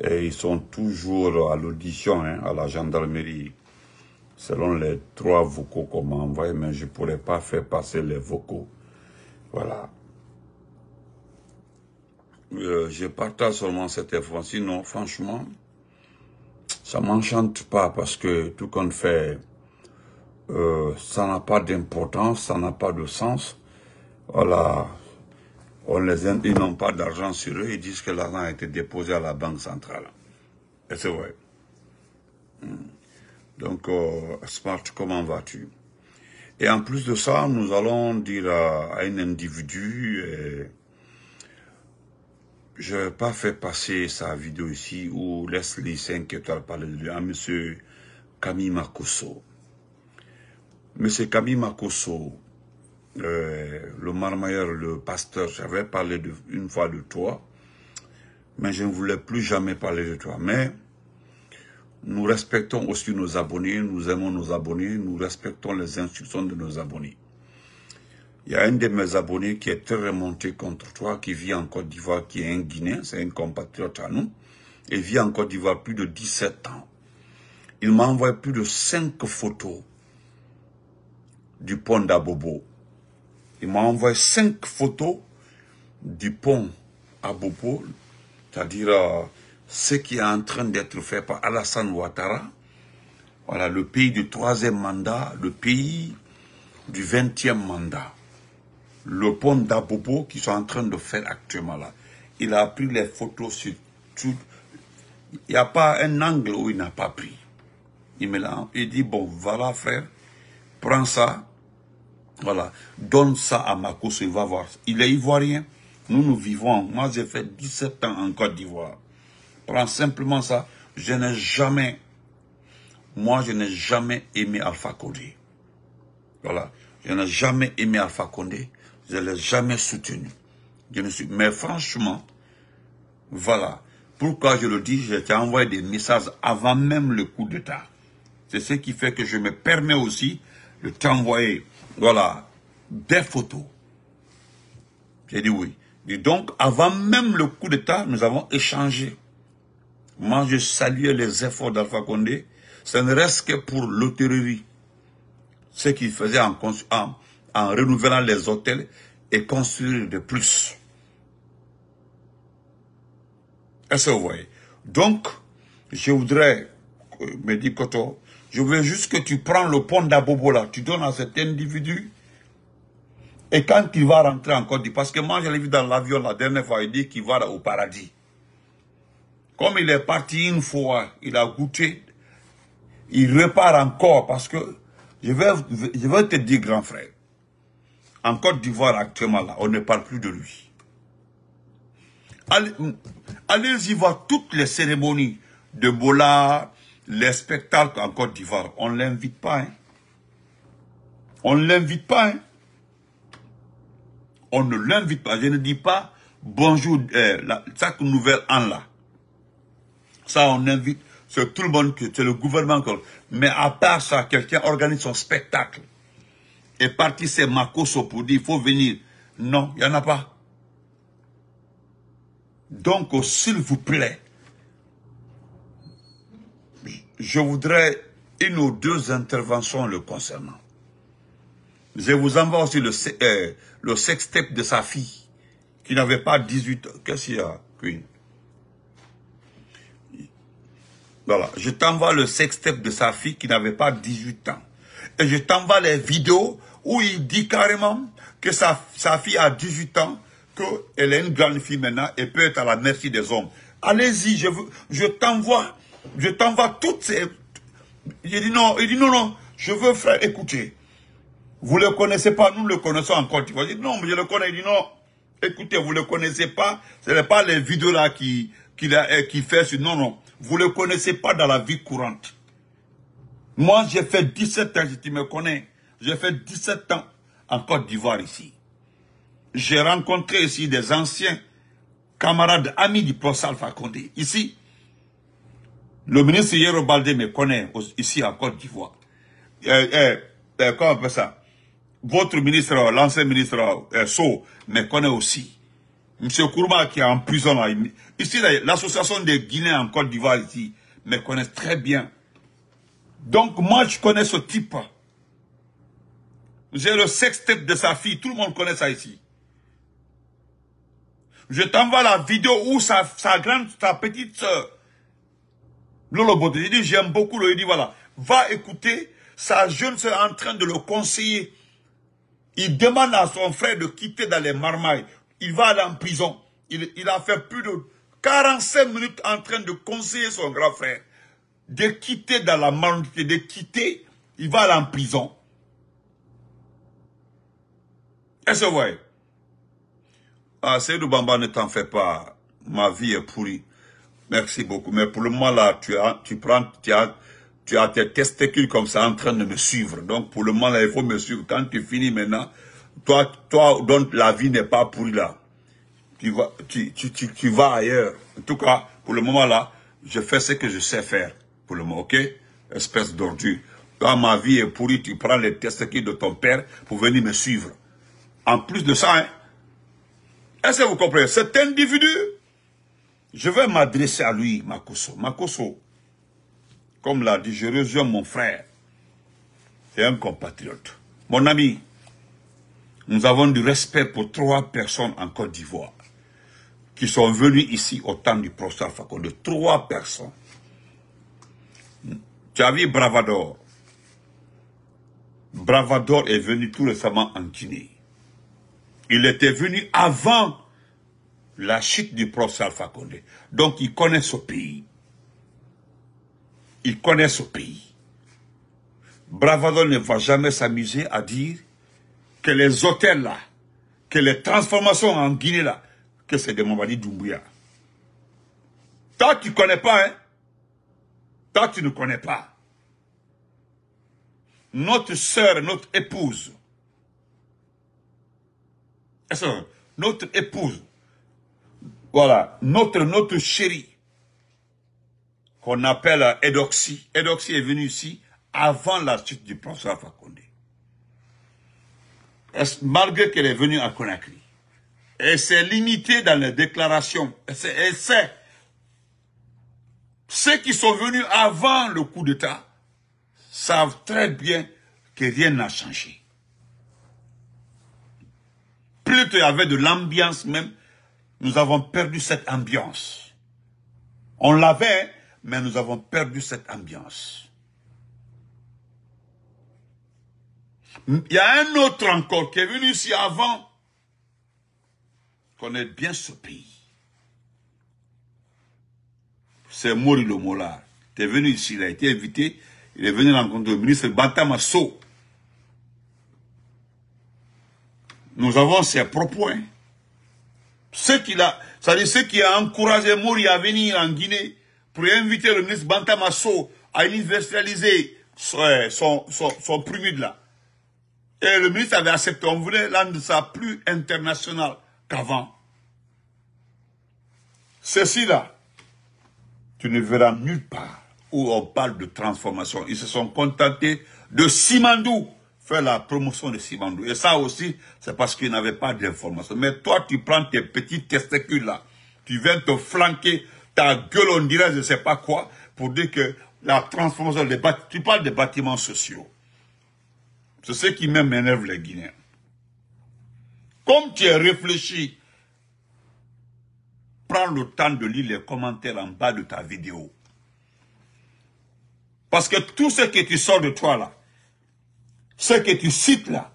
Et ils sont toujours à l'audition, hein, à la gendarmerie, selon les trois vocaux qu'on m'a mais je ne pourrais pas faire passer les vocaux. Voilà. Euh, je partage seulement cette information. Sinon, franchement, ça m'enchante pas parce que tout qu'on fait, euh, ça n'a pas d'importance, ça n'a pas de sens. Voilà, on oh, les ils n'ont pas d'argent sur eux, ils disent que l'argent a été déposé à la Banque centrale. Et c'est vrai. Hmm. Donc, oh, Smart, comment vas-tu Et en plus de ça, nous allons dire à, un individu, je n'ai pas fait passer sa vidéo ici, où laisse les 5 étoiles parler de lui, à M. Camille Makosso. M. Camille Makosso, euh, le marmailleur, le pasteur, j'avais parlé une fois de toi, mais je ne voulais plus jamais parler de toi. Mais nous respectons aussi nos abonnés, nous aimons nos abonnés, nous respectons les instructions de nos abonnés. Il y a un de mes abonnés qui est très remonté contre toi, qui vit en Côte d'Ivoire, qui est un Guinéen, c'est un compatriote à nous, et vit en Côte d'Ivoire plus de 17 ans. Il m'a envoyé plus de 5 photos du pont d'Abobo. Il m'a envoyé cinq photos du pont à Bobo, c'est-à-dire euh, ce qui est en train d'être fait par Alassane Ouattara. Voilà, le pays du troisième mandat, le pays du vingtième mandat. Le pont d'Abobo qu'ils sont en train de faire actuellement là. Il a pris les photos sur tout. Il n'y a pas un angle où il n'a pas pris. Il me l'a, il dit, bon, voilà frère, prends ça, voilà. Donne ça à Marcos, il va voir. Il est ivoirien. Nous, nous vivons. Moi, j'ai fait 17 ans en Côte d'Ivoire. Prends simplement ça. Je n'ai jamais, moi, je n'ai jamais aimé Alpha Condé. Voilà. Je n'ai jamais aimé Alpha Condé. Je ne l'ai jamais soutenu. Je ne suis, mais franchement, voilà. Pourquoi je le dis, je t'ai envoyé des messages avant même le coup d'État. C'est ce qui fait que je me permets aussi de t'envoyer voilà, des photos. J'ai dit oui. donc, avant même le coup d'État, nous avons échangé. Moi, je saluais les efforts d'Alpha Condé. Ça ne reste que pour l'hôtellerie. Ce qu'il faisait en, renouvelant les hôtels et construire de plus. Est-ce que vous voyez Donc, je voudrais, euh, me dit Koto, je veux juste que tu prends le pont d'Abobola, tu donnes à cet individu. Et quand il va rentrer en Côte d'Ivoire, parce que moi je l'ai vu dans l'avion la dernière fois, il dit qu'il va au paradis. Comme il est parti une fois, il a goûté, il repart encore parce que, je vais, je te dire grand frère, en Côte d'Ivoire actuellement là, on ne parle plus de lui. Allez-y voir toutes les cérémonies de Bola, les spectacles en Côte d'Ivoire, on ne l'invite pas. Hein. On ne l'invite pas. Hein. On ne l'invite pas. Je ne dis pas bonjour, euh, chaque nouvel an là. Ça, on invite. C'est tout le monde, c'est le gouvernement. Mais à part ça, quelqu'un organise son spectacle. Et parti, c'est Makoso pour dire, il faut venir. Non, il n'y en a pas. Donc, s'il vous plaît, je voudrais une ou deux interventions le concernant. Je vous envoie aussi le, euh, le sextep de sa fille, qui n'avait pas 18 ans. Qu'est-ce qu'il y a, Queen Voilà, je t'envoie le sextape de sa fille qui n'avait pas 18 ans. Et je t'envoie les vidéos où il dit carrément que sa, fille a 18 ans, qu'elle est une grande fille maintenant et peut être à la merci des hommes. Allez-y, je, je t'envoie je t'envoie toutes ces... Il dit non, il dit non, non, je veux frère, écoutez. Vous ne le connaissez pas, nous le connaissons encore. Tu vois, il dit non, mais je le connais. Il dit non, écoutez, vous ne le connaissez pas. Ce n'est pas les vidéos là qui, qui, eh, qui fait ce... Non, non, vous ne le connaissez pas dans la vie courante. Moi, j'ai fait 17 ans, si tu me connais, j'ai fait 17 ans en Côte d'Ivoire ici. J'ai rencontré ici des anciens camarades, amis du professeur Alpha Condé, ici, le ministre Yero Balde me connaît ici en Côte d'Ivoire. Euh, euh, euh, comment on appelle ça Votre ministre, l'ancien ministre euh, so, me connaît aussi. Monsieur Kourma qui est en prison Ici, l'association des Guinéens en Côte d'Ivoire ici me connaît très bien. Donc moi, je connais ce type. J'ai le sextet de sa fille. Tout le monde connaît ça ici. Je t'envoie la vidéo où sa, sa grande, sa petite sœur Lolo Bote, il dit, j'aime beaucoup, il dit, voilà, va écouter, sa jeune sœur est en train de le conseiller. Il demande à son frère de quitter dans les marmailles. Il va aller en prison. Il, a fait plus de 45 minutes en train de conseiller son grand frère de quitter dans la marmaille, de quitter, il va aller en prison. Et c'est vrai. vous Ah, Bamba, ne t'en fais pas. Ma vie est pourrie. Merci beaucoup. Mais pour le moment, là, tu, as, tu prends, tu as, tu as tes testicules comme ça en train de me suivre. Donc, pour le moment, là, il faut me suivre. Quand tu finis maintenant, toi, toi, donc la vie n'est pas pour là. Tu vas, tu, tu, tu, vas ailleurs. En tout cas, pour le moment, là, je fais ce que je sais faire. Pour le moment, ok? Espèce d'ordure. Quand ma vie est pourrie, tu prends les testicules de ton père pour venir me suivre. En plus de ça, hein, Est-ce que vous comprenez? Cet individu, je vais m'adresser à lui, Makoso. Makoso, comme l'a dit, je mon frère et un compatriote. Mon ami, nous avons du respect pour trois personnes en Côte d'Ivoire qui sont venues ici au temps du professeur Fakonde. Trois personnes. Tu as vu Bravador. Bravador est venu tout récemment en Guinée. Il était venu avant la chute du professeur Alpha Condé. Donc, il connaît ce pays. Il connaît ce pays. Bravado ne va jamais s'amuser à dire que les hôtels là, que les transformations en Guinée là, que c'est des Mamadi Doumbouya. Toi, tu ne connais pas, hein? Toi, tu ne connais pas. Notre sœur, notre épouse, notre épouse, voilà, notre, notre chérie, qu'on appelle Edoxie. Edoxie est venu ici avant la chute du professeur Fakonde. Malgré qu'elle est venue à Conakry, elle s'est limitée dans les déclarations. Elle sait. Ceux qui sont venus avant le coup d'État savent très bien que rien n'a changé. Plutôt, il y avait de l'ambiance même nous avons perdu cette ambiance. On l'avait, mais nous avons perdu cette ambiance. Il y a un autre encore qui est venu ici avant. Connaît bien ce pays. C'est Mori Lomola. Il est venu ici, il a été invité. Il est venu rencontrer le ministre Batamasso. Nous avons ses propos. Hein. Ce a, cest à ce qui a encouragé Mori à venir en Guinée pour inviter le ministre Bantamasso à universaliser son, son, son, là. Et le ministre avait accepté, on voulait de ça plus international qu'avant. Ceci là, tu ne verras nulle part où on parle de transformation. Ils se sont contentés de Simandou faire la promotion de Simandou. Et ça aussi, c'est parce qu'il n'avait pas d'informations. Mais toi, tu prends tes petits testicules là, tu viens te flanquer, ta gueule, on dirait je ne sais pas quoi, pour dire que la transformation des tu parles des bâtiments sociaux. C'est ce qui même énerve les Guinéens. Comme tu es réfléchi, prends le temps de lire les commentaires en bas de ta vidéo. Parce que tout ce que tu sors de toi là, ce que tu cites là,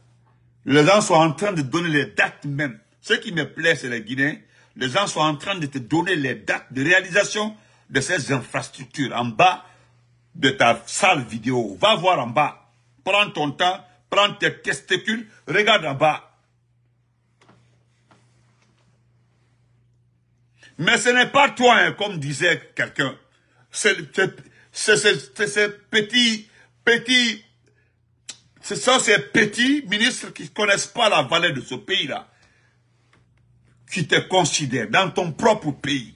les gens sont en train de donner les dates même. Ce qui me plaît, c'est les Guinéens. Les gens sont en train de te donner les dates de réalisation de ces infrastructures en bas de ta salle vidéo. Va voir en bas. Prends ton temps, prends tes testicules, regarde en bas. Mais ce n'est pas toi, hein, comme disait quelqu'un. C'est ce petit, petit ce sont ces petits ministres qui ne connaissent pas la valeur de ce pays-là, qui te considèrent dans ton propre pays.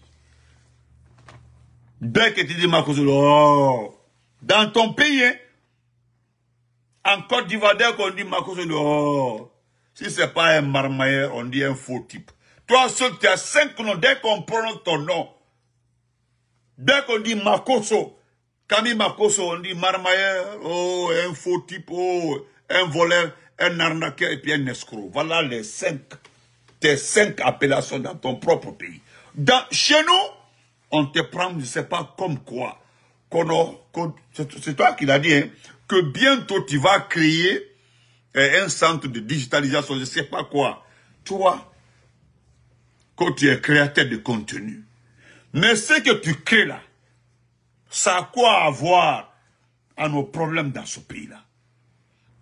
Dès que tu dis Marcos, oh, dans ton pays, hein, en Côte d'Ivoire, dès qu'on dit Marcos, oh, si ce n'est pas un marmaillard, on dit un faux type. Toi seul, tu as cinq noms. Dès qu'on prononce ton nom, dès qu'on dit Makoso, Tami Makoso, on dit marmailleur, oh, un faux type, oh, un voleur, un arnaqueur et puis un escroc. Voilà les cinq, tes cinq appellations dans ton propre pays. Dans, chez nous, on te prend, je ne sais pas comme quoi. C'est toi qui l'as dit, hein, que bientôt tu vas créer eh, un centre de digitalisation, je ne sais pas quoi. Toi, quand tu es créateur de contenu, mais ce que tu crées là, ça a quoi à voir à nos problèmes dans ce pays-là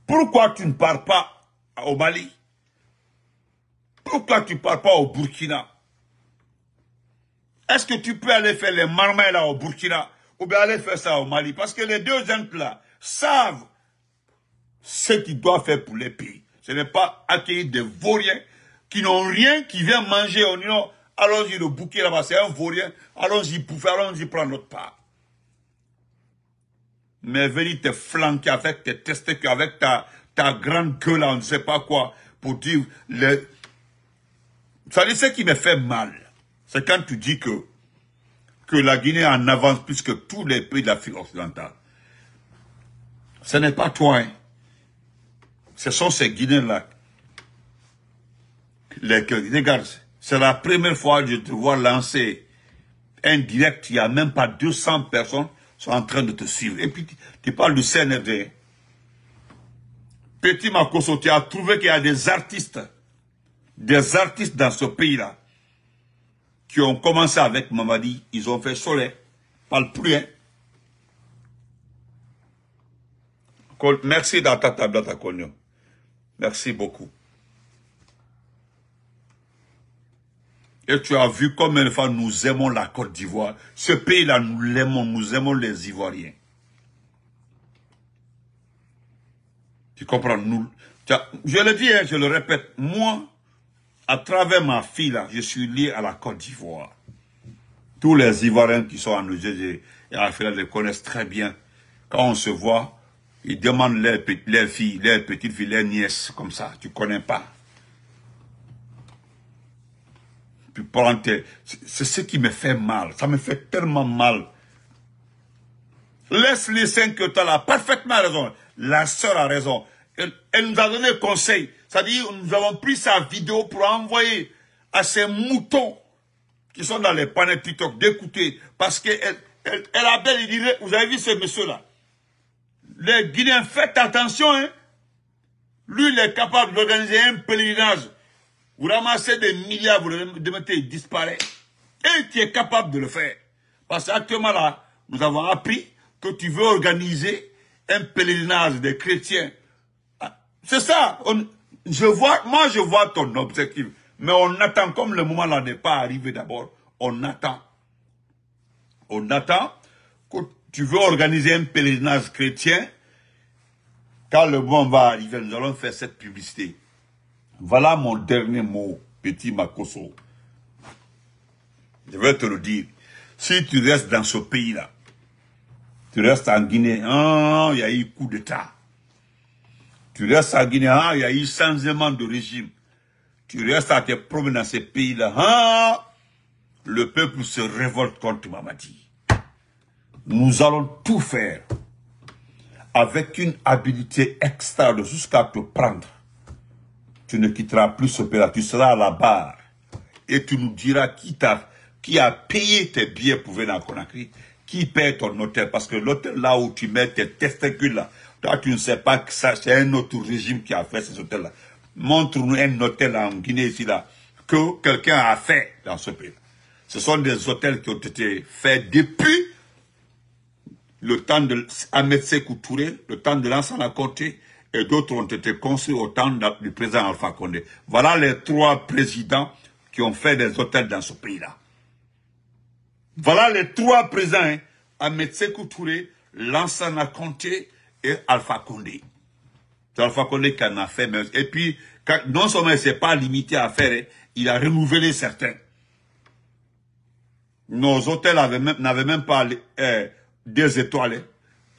Pourquoi tu ne pars pas au Mali Pourquoi tu ne pars pas au Burkina Est-ce que tu peux aller faire les marmailles là au Burkina ou bien aller faire ça au Mali Parce que les deux gens là savent ce qu'ils doivent faire pour les pays. Ce n'est pas accueillir des vauriens qui n'ont rien, qui viennent manger. au dit non, allons-y le bouquet là-bas, c'est un vaurien. Allons-y bouffer, allons-y prendre notre part mais venir te flanquer avec tes testes, avec ta, grande gueule, on ne sait pas quoi, pour dire... Le... Ça ce qui me fait mal, c'est quand tu dis que, que la Guinée en avance plus que tous les pays de l'Afrique occidentale. Ce n'est pas toi. Hein. Ce sont ces Guinéens-là. Les, regarde, c'est la première fois que je te vois lancer un direct, il n'y a même pas 200 personnes, sont en train de te suivre. Et puis, tu parles du CNRD. Petit Makoso, tu as trouvé qu'il y a des artistes, des artistes dans ce pays-là, qui ont commencé avec Mamadi, ils ont fait soleil, parle plus, hein. Merci table ta Merci beaucoup. Et tu as vu comme de fois nous aimons la Côte d'Ivoire. Ce pays-là, nous l'aimons, nous aimons les Ivoiriens. Tu comprends nous, Je le dis, hein, je le répète, moi, à travers ma fille, là, je suis lié à la Côte d'Ivoire. Tous les Ivoiriens qui sont en yeux, et à Afrique les connaissent très bien. Quand on se voit, ils demandent leurs, filles, leurs petites filles, leurs nièces, comme ça. Tu connais pas. C'est ce qui me fait mal. Ça me fait tellement mal. Laisse les cinq que tu as là. Parfaitement raison. La sœur a raison. Elle, nous a donné conseil. C'est-à-dire, nous avons pris sa vidéo pour envoyer à ces moutons qui sont dans les panneaux TikTok d'écouter. Parce qu'elle elle, elle a Vous avez vu ce monsieur-là Les Guinéens, faites attention. Hein. Lui, il est capable d'organiser un pèlerinage vous ramassez des milliards, vous les mettez, ils Et tu es capable de le faire. Parce qu'actuellement là, nous avons appris que tu veux organiser un pèlerinage des chrétiens. Ah, c'est ça. je vois, moi, je vois ton objectif. Mais on attend, comme le moment là n'est pas arrivé d'abord, on attend. On attend que tu veux organiser un pèlerinage chrétien. Quand le moment va arriver, nous allons faire cette publicité. Voilà mon dernier mot, petit Makoso. Je vais te le dire. Si tu restes dans ce pays-là, tu restes en Guinée, ah, il y a eu coup d'État. Tu restes en Guinée, ah, il y a eu changement de régime. Tu restes à tes promesses dans ces pays-là, ah, le peuple se révolte contre Mamadi. Nous allons tout faire avec une habilité extra jusqu'à te prendre tu ne quitteras plus ce pays-là, tu seras à la barre. Et tu nous diras qui qui a payé tes billets pour venir à Conakry, qui paye ton hôtel, parce que l'hôtel là où tu mets tes testicules toi tu ne sais pas que ça, c'est un autre régime qui a fait ces hôtels là. Montre-nous un hôtel en Guinée ici là, que quelqu'un a fait dans ce pays. -là. Ce sont des hôtels qui ont été faits depuis le temps de Ahmed Sekou le temps de l'Ansana Conté, et d'autres ont été construits au temps du président Alpha Condé. Voilà les trois présidents qui ont fait des hôtels dans ce pays-là. Voilà les trois présidents, hein, Ahmed Sekou Lansana Conté et Alpha Condé. C'est Alpha Condé qui en a fait. Et puis, non seulement il ne s'est pas limité à faire, hein, il a renouvelé certains. Nos hôtels n'avaient même, pas euh, deux étoiles. Hein.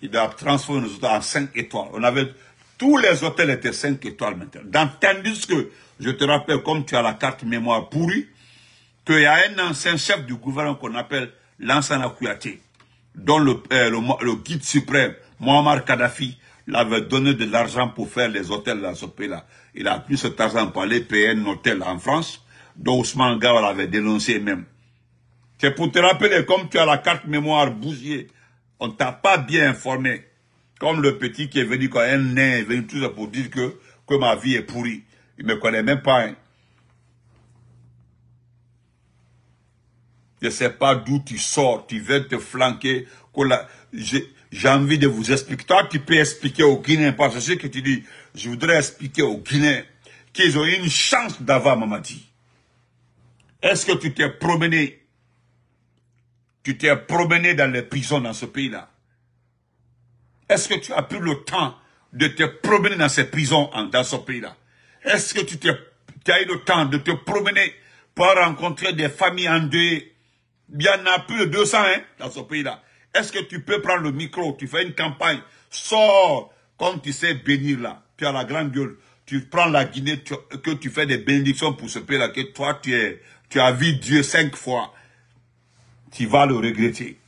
Il a transformé nos hôtels en cinq étoiles. On avait tous les hôtels étaient 5 étoiles maintenant. Dans, tandis que, je te rappelle, comme tu as la carte mémoire pourrie, qu'il y a un ancien chef du gouvernement qu'on appelle l'ancien Kouyaté, dont le, euh, le, guide suprême, Mohamed Kadhafi, l'avait donné de l'argent pour faire les hôtels dans ce pays-là. Il a pris cet argent pour aller payer un hôtel en France, dont Ousmane Gava l'avait dénoncé même. C'est pour te rappeler, comme tu as la carte mémoire bougie, on t'a pas bien informé. Comme le petit qui est venu, quand un nain est venu tout ça pour dire que, que ma vie est pourrie. Il me connaît même pas. Hein. Je ne sais pas d'où tu sors, tu veux te flanquer. J'ai envie de vous expliquer. Toi, tu peux expliquer aux Guinéens, parce que ce que tu dis, je voudrais expliquer aux Guinéens qu'ils ont une chance d'avoir Mamadi. Est-ce que tu t'es promené Tu t'es promené dans les prisons dans ce pays-là est-ce que tu as pris le temps de te promener dans ces prisons, dans ce pays-là Est-ce que tu as eu le temps de te promener pour rencontrer des familles en deux? Il y en a plus de 200 hein, dans ce pays-là. Est-ce que tu peux prendre le micro, tu fais une campagne, sors comme tu sais bénir là, tu as la grande gueule, tu prends la Guinée, que tu fais des bénédictions pour ce pays-là, que toi tu as vu Dieu cinq fois, tu vas le regretter.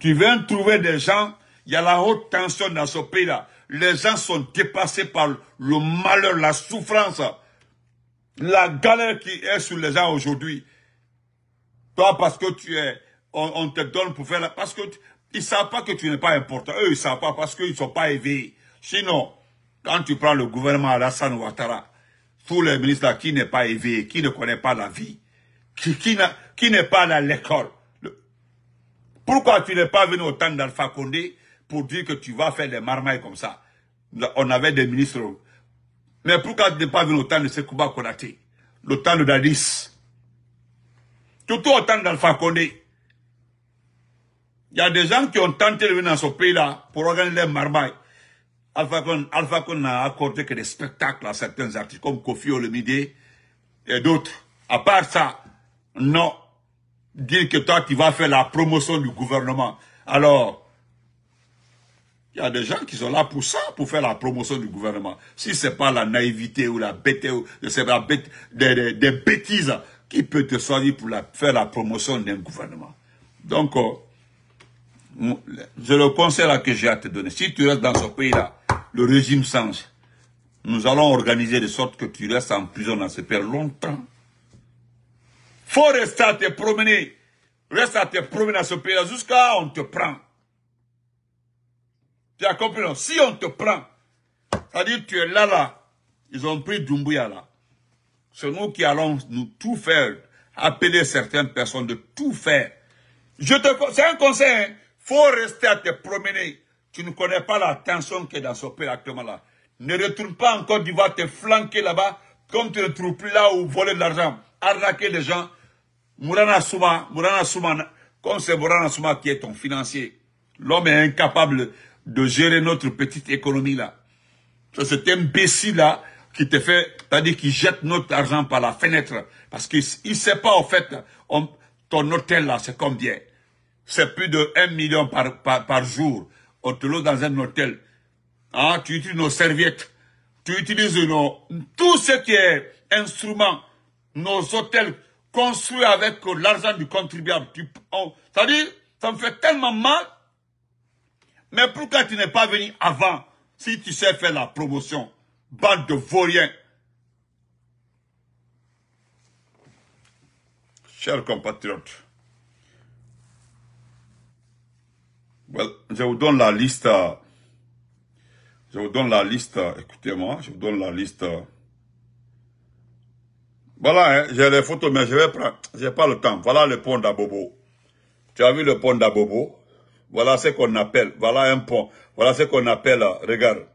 Tu viens trouver des gens il y a la haute tension dans ce pays-là. Les gens sont dépassés par le malheur, la souffrance, la galère qui est sur les gens aujourd'hui. Toi, parce que tu es, on, te donne pour faire Parce que tu, ils savent pas que tu n'es pas important. Eux, ils savent pas parce qu'ils ne sont pas éveillés. Sinon, quand tu prends le gouvernement Alassane Ouattara, tous les ministres qui n'est pas éveillé, qui ne connaît pas la vie, qui, qui, qui n'est pas à l'école. Pourquoi tu n'es pas venu au temps d'Alpha Condé pour dire que tu vas faire des marmailles comme ça. On avait des ministres. Mais pourquoi tu n'es pas venu au temps de Sekouba Konaté Le temps de Dadis Tout autant temps d'Alpha Condé. Il y a des gens qui ont tenté de venir dans ce pays-là pour organiser des marmailles. Alpha Condé, n'a accordé que des spectacles à certains artistes comme Kofi Olomide et d'autres. À part ça, non. Dire que toi, tu vas faire la promotion du gouvernement. Alors, il y a des gens qui sont là pour ça, pour faire la promotion du gouvernement. Si c'est pas la naïveté ou la bêtise c'est bête, des, bêtises qui peut te servir pour faire la promotion d'un gouvernement. Donc, euh, c'est le conseil là que j'ai à te donner. Si tu restes dans ce pays-là, le régime change. Nous allons organiser de sorte que tu restes en prison dans ce pays longtemps. Faut rester à te promener. Reste à te promener dans ce pays-là jusqu'à on te prend. Si on te prend, c'est-à-dire tu es là, là, ils ont pris Dumbuya là. C'est nous qui allons nous tout faire, appeler certaines personnes de tout faire. Je te, c'est un conseil, Il hein. faut rester à te promener. Tu ne connais pas la tension qui est dans ce pays actuellement là. Ne retourne pas encore, Côte d'Ivoire, te flanquer là-bas, comme tu ne trouves plus là où voler de l'argent, arnaquer les gens. Mourana Souma, Mourana Souma, comme c'est Mourana Souma qui est ton financier. L'homme est incapable de gérer notre petite économie là. C'est cet imbécile là qui te fait, c'est-à-dire qui jette notre argent par la fenêtre. Parce qu'il ne sait pas en fait, ton hôtel là c'est combien C'est plus de 1 million par, par, jour. On te dans un hôtel. ah tu utilises nos serviettes, tu utilises nos, tout ce qui est instrument, nos hôtels construits avec l'argent du contribuable. C'est-à-dire, ça me fait tellement mal mais pourquoi tu n'es pas venu avant si tu sais faire la promotion Bande de vauriens. Chers compatriotes, je vous donne la liste. Je vous donne la liste. Écoutez-moi, je vous donne la liste. Voilà, hein, j'ai les photos, mais je vais J'ai pas le temps. Voilà le pont d'Abobo. Tu as vu le pont d'Abobo voilà ce qu'on appelle, voilà un pont. Voilà ce qu'on appelle, euh, regarde.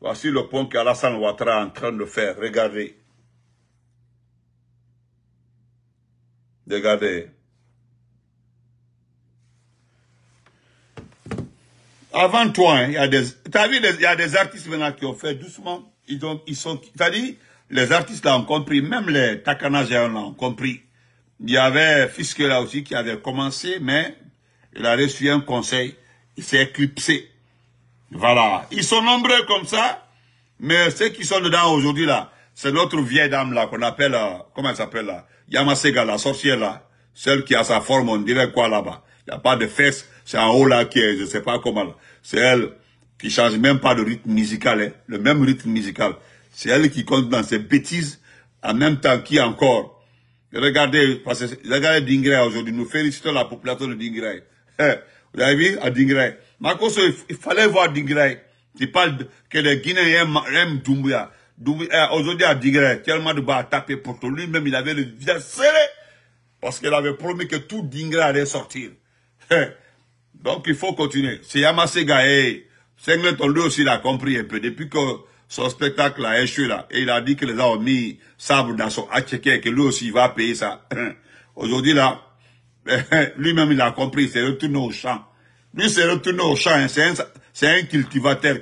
Voici le pont qu'Alassane Ouattara est en train de faire. Regardez. Regardez. Avant toi, hein, il y a des, vu, il y a des artistes maintenant qui ont fait doucement. Ils ont, ils sont, dit, les artistes là ont compris, même les Takana l'ont ont compris. Il y avait Fiske là aussi qui avait commencé, mais il a reçu un conseil, il s'est éclipsé. Voilà. Ils sont nombreux comme ça, mais ceux qui sont dedans aujourd'hui, là, c'est notre vieille dame, là, qu'on appelle, euh, comment elle s'appelle, là, Yamasega, la sorcière, là, celle qui a sa forme, on dirait quoi, là-bas. Il n'y a pas de fesses, c'est en haut, là, qui est, je sais pas comment, C'est elle qui change même pas de rythme musical, hein. le même rythme musical. C'est elle qui compte dans ses bêtises, en même temps qui encore. Regardez, parce que, regardez Dingray aujourd'hui, nous félicitons la population de Dingray. Eh, vous avez vu à Dingray. il fallait voir Dingray. Tu parles que les Guinéens aiment Doumbouya. Eh, aujourd'hui à Dingray, tellement de bas pour tout. Lui-même, il avait le visage serré. Parce qu'il avait promis que tout Dingray allait sortir. Eh, donc, il faut continuer. C'est Yamasega, hey. Singleton, lui aussi, il a compris un peu. Depuis que son spectacle a échoué là, et il a dit que les gens ont mis sabre dans son acheté, que lui aussi, il va payer ça. aujourd'hui là, lui-même il a compris, il s'est retourné au champ. Lui s'est retourné au champ, hein. c'est un, cultivateur.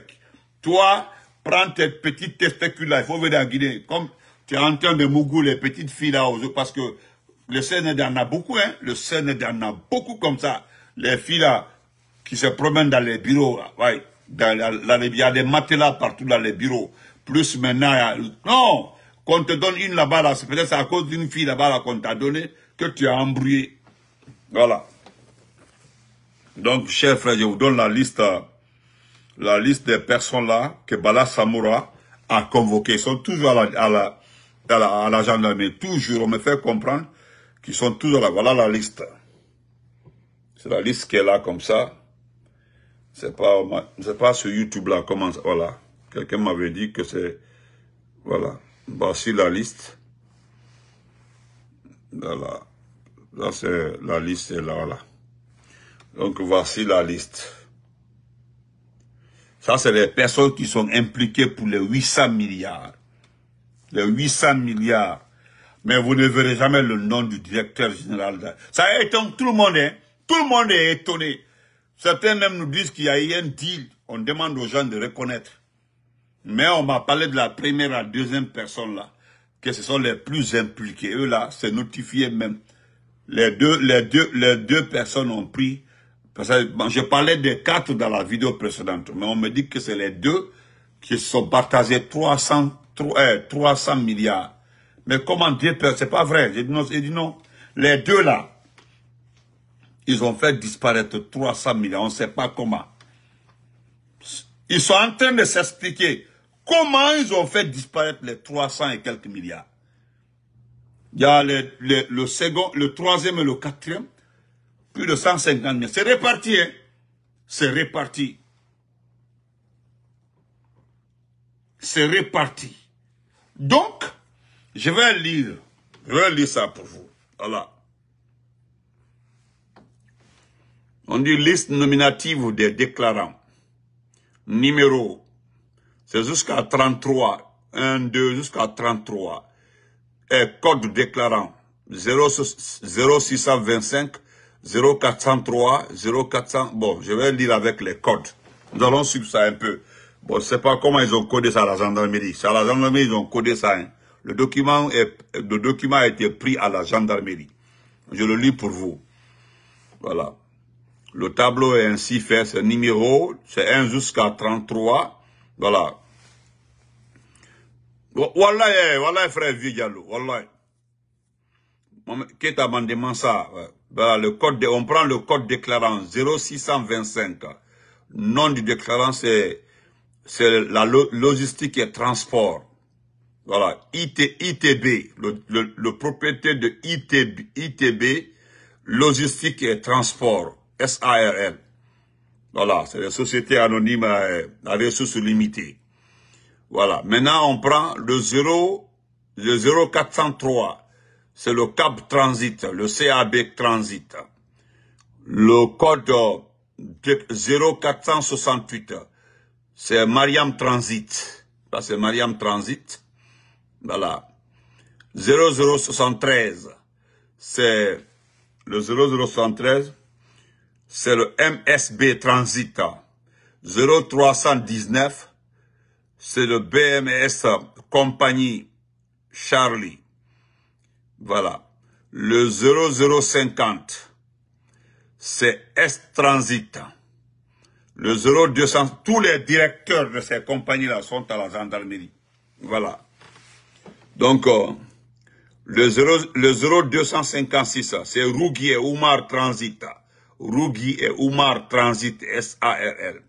Toi, prends tes petites testicules là, il faut venir en Guinée. Comme tu es en train de mougou les petites filles là parce que le Sénégal en a beaucoup, hein. Le Sénégal en a beaucoup comme ça. Les filles là, qui se promènent dans les bureaux, Dans, il y a des matelas partout dans les bureaux. Plus maintenant, a, non! Qu'on te donne une là-bas, c'est peut-être à cause d'une fille là-bas qu'on t'a donné que tu as embrouillé. Voilà. Donc, chers frères, je vous donne la liste, la liste des personnes là que Bala Samoura a convoquées. Ils sont toujours à la, à la, à la, gendarmerie. Toujours, on me fait comprendre qu'ils sont toujours là. Voilà la liste. C'est la liste qui est là comme ça. C'est pas, c'est pas sur YouTube là, comment, voilà. Quelqu'un m'avait dit que c'est, voilà. Voici la liste. Voilà ça c'est la liste est là, là. Donc, voici la liste. Ça, c'est les personnes qui sont impliquées pour les 800 milliards. Les 800 milliards. Mais vous ne verrez jamais le nom du directeur général. Ça étonne tout le monde. Hein. Tout le monde est étonné. Certains même nous disent qu'il y a eu un deal. On demande aux gens de reconnaître. Mais on m'a parlé de la première à deuxième personne là. Que ce sont les plus impliqués. Eux là, c'est notifié même. Les deux, les deux, les deux personnes ont pris. Parce que je parlais des quatre dans la vidéo précédente, mais on me dit que c'est les deux qui sont partagés 300, 300 euh, milliards. Mais comment deux personnes, c'est pas vrai. J'ai dit non, j'ai dit non. Les deux là, ils ont fait disparaître 300 milliards, on ne sait pas comment. Ils sont en train de s'expliquer comment ils ont fait disparaître les 300 et quelques milliards. Il y a le, second, le troisième et le quatrième. Plus de 150 000. C'est réparti, hein? C'est réparti. C'est réparti. Donc, je vais lire. Je vais lire ça pour vous. Voilà. On dit liste nominative des déclarants. Numéro. C'est jusqu'à 33. 1, 2, jusqu'à 33 code déclarant 0625 0403 0400. Bon, je vais lire avec les codes. Nous allons suivre ça un peu. Bon, je ne sais pas comment ils ont codé ça à la gendarmerie. C'est à la gendarmerie, ils ont codé ça. Hein. Le, document est, le document a été pris à la gendarmerie. Je le lis pour vous. Voilà. Le tableau est ainsi fait. C'est numéro, c'est 1 jusqu'à 33. Voilà. Voilà, voilà, frère Vigalo, voilà. Qu'est-ce amendement ça bah, le code On prend le code déclarant 0625. Nom du déclarant, c'est la logistique et transport. Voilà, ITB, le, propriétaire de ITB, logistique et transport, SARL. Voilà, c'est la société anonyme à, euh, à ressources limitées. Voilà. Maintenant, on prend le 0, le 0403. C'est le CAB Transit, le CAB Transit. Le code 0468, c'est Mariam Transit. Là, c'est Mariam Transit. Voilà. 0073, c'est le 0073, c'est le MSB Transit. 0319, c'est le BMS compagnie Charlie. Voilà. Le 0050, c'est S-Transit. Le 0200, tous les directeurs de ces compagnies-là sont à la gendarmerie. Voilà. Donc, euh, le, 0, 0256, c'est Rougui et Oumar Transit. Rougui et Oumar Transit, S-A-R-L.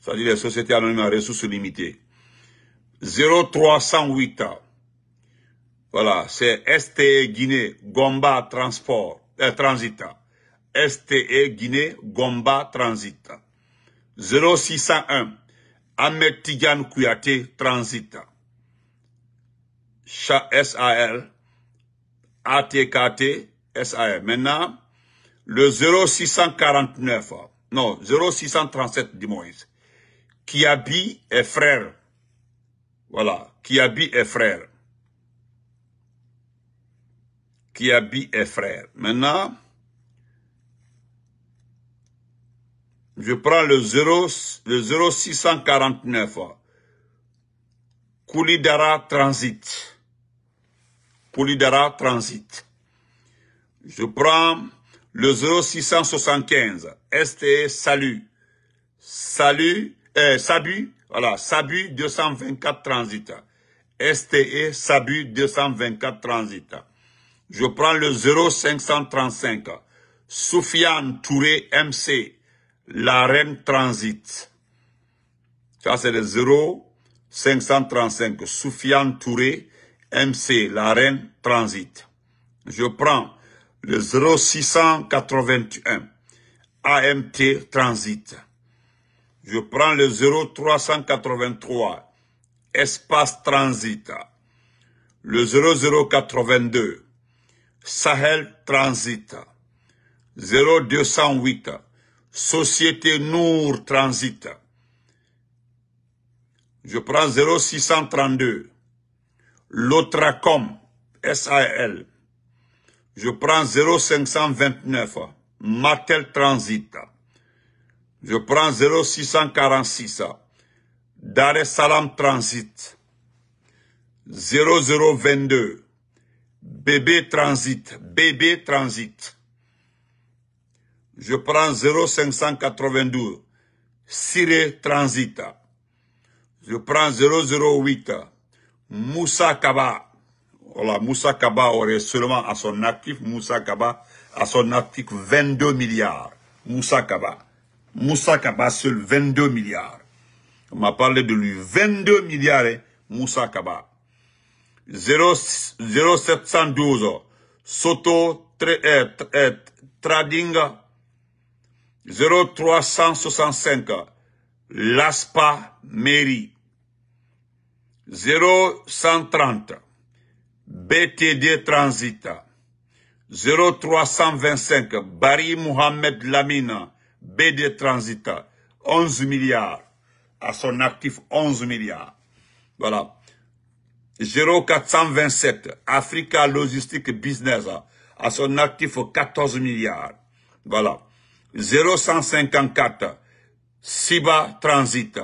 C'est-à-dire les sociétés anonymes à ressources limitées. 0308. Voilà, c'est STE Guinée Gomba Transport, euh, Transit. STE Guinée Gomba Transit. 0601 Ahmed Tigan Kouyaté Transit. SAL ATKT SAL. Maintenant, le 0649, non, 0637 du qui Kiabi et frère voilà. Kiabi est frère. Kiabi est frère. Maintenant, je prends le, 0, 0649. Koulidara Transit. Koulidara Transit. Je prends le 0675. STE Salut. Salut. Euh, Sabu voilà, Sabu 224 transit. STE Sabu 224 transit. Je prends le 0535. Soufiane Touré MC, la reine transit. Ça, c'est le 0535. Soufiane Touré MC, la reine transit. Je prends le 0681. AMT Transit. Je prends le 0383, espace transit. Le 0082, Sahel transit. 0208, Société Nour transit. Je prends 0632, Lotracom, SAL. Je prends 0529, Matel Transit. Je prends 0646 Dar es Salaam Transit 0022 Bébé Transit Bébé Transit. Je prends 0592 Siré Transit. Je prends 008 Moussa Kaba. Voilà, Moussa Kaba aurait seulement à son actif, Moussa à son actif 22 milliards. Moussa Kaba. Moussa Kaba seul 22 milliards. On m'a parlé de lui. 22 milliards, hein, Moussa Kaba. 0,712. Soto eh, eh, Tradinga. 0,365. Laspa Mairie. 0,130. BTD Transit. 0,325. Barry Mohamed Lamina. BD Transit, 11 milliards. À son actif, 11 milliards. Voilà. 0427, Africa Logistics Business, hein. à son actif, 14 milliards. Voilà. 0154, Siba Transit.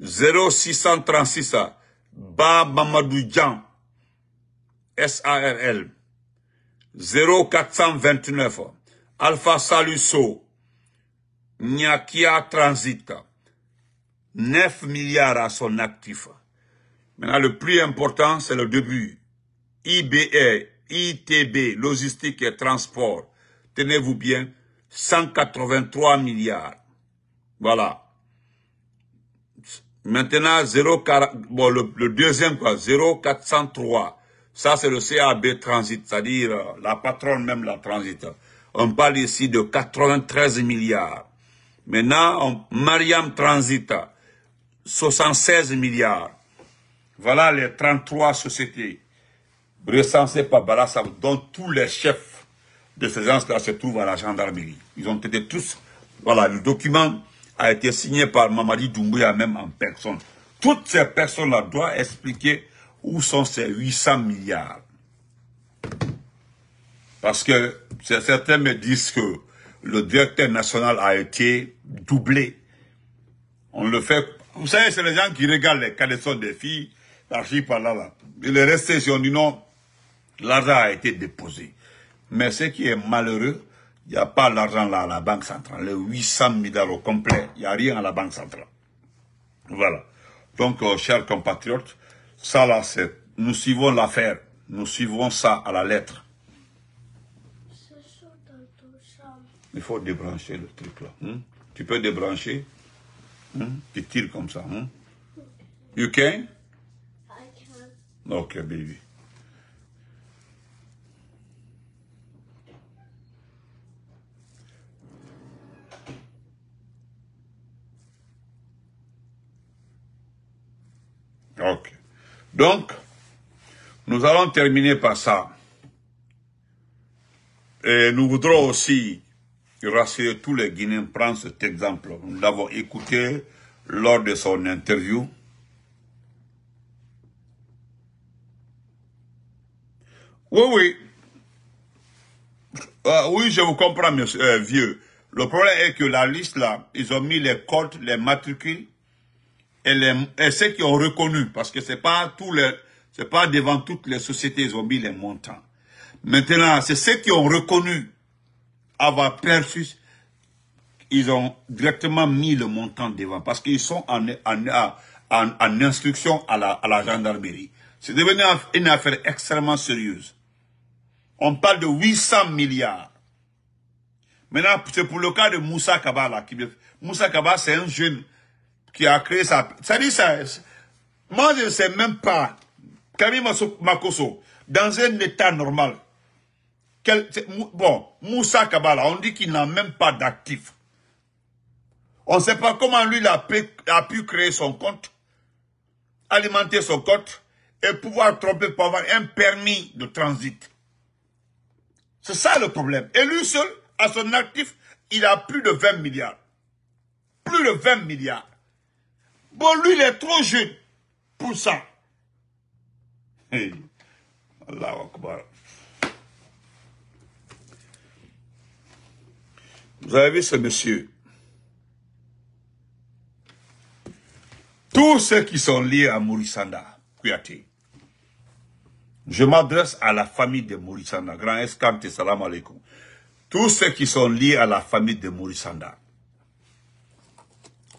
0636, hein. Ba Mamadou Djan, SARL. 0429, Alpha Saluso, Nyakia Transit, 9 milliards à son actif. Maintenant, le plus important, c'est le début. IBE, ITB, logistique et transport. Tenez-vous bien, 183 milliards. Voilà. Maintenant, bon, le, deuxième, quoi, 0,403. Ça, c'est le CAB Transit, c'est-à-dire euh, la patronne même, la Transit. On parle ici de 93 milliards. Maintenant, Mariam Transita, 76 milliards. Voilà les 33 sociétés recensées par Barassa, dont tous les chefs de ces gens-là se trouvent à la gendarmerie. Ils ont été tous... Voilà, le document a été signé par Mamadi Doumbouya même en personne. Toutes ces personnes-là doivent expliquer où sont ces 800 milliards. Parce que certains me disent que le directeur national a été doublé. On le fait... Vous savez, c'est les gens qui regardent les cadets des filles, l'archive par là, là. Il est resté, si on dit non, l'argent a été déposé. Mais ce qui est malheureux, il n'y a pas l'argent là à la Banque centrale. Les 800 millions au complet, il n'y a rien à la Banque centrale. Voilà. Donc, euh, chers compatriotes, ça là, c'est... Nous suivons l'affaire. Nous suivons ça à la lettre. Il faut débrancher le truc là. Hmm? Tu peux débrancher. Hmm? Tu tires comme ça. Hmm? You can? I can. Ok, baby. Ok. Donc, nous allons terminer par ça. Et nous voudrons aussi rassure tous les Guinéens, prendre cet exemple. Nous l'avons écouté lors de son interview. Oui, oui. Ah, oui, je vous comprends, monsieur, euh, vieux. Le problème est que la liste, là, ils ont mis les codes, les matricules et, et ceux qui ont reconnu, parce que c'est pas tous les, c'est pas devant toutes les sociétés, ils ont mis les montants. Maintenant, c'est ceux qui ont reconnu avoir perçu ils ont directement mis le montant devant parce qu'ils sont en, instruction à la, gendarmerie. C'est devenu une affaire extrêmement sérieuse. On parle de 800 milliards. Maintenant, c'est pour le cas de Moussa Kaba. Moussa Kaba, c'est un jeune qui a créé sa... Ça dit ça... Moi, je ne sais même pas. Camille Makoso, dans un état normal, bon, Moussa Kabbalah, on dit qu'il n'a même pas d'actif. On ne sait pas comment lui a pu, a pu, créer son compte, alimenter son compte et pouvoir tromper pour avoir un permis de transit. C'est ça le problème. Et lui seul, à son actif, il a plus de 20 milliards. Plus de 20 milliards. Bon, lui, il est trop jeune pour ça. Allah Akbar. Vous avez vu ce monsieur Tous ceux qui sont liés à Mourissanda, Kouyaté. Je m'adresse à la famille de Mourissanda. Grand Escante, salam alaikum. Tous ceux qui sont liés à la famille de Mourissanda.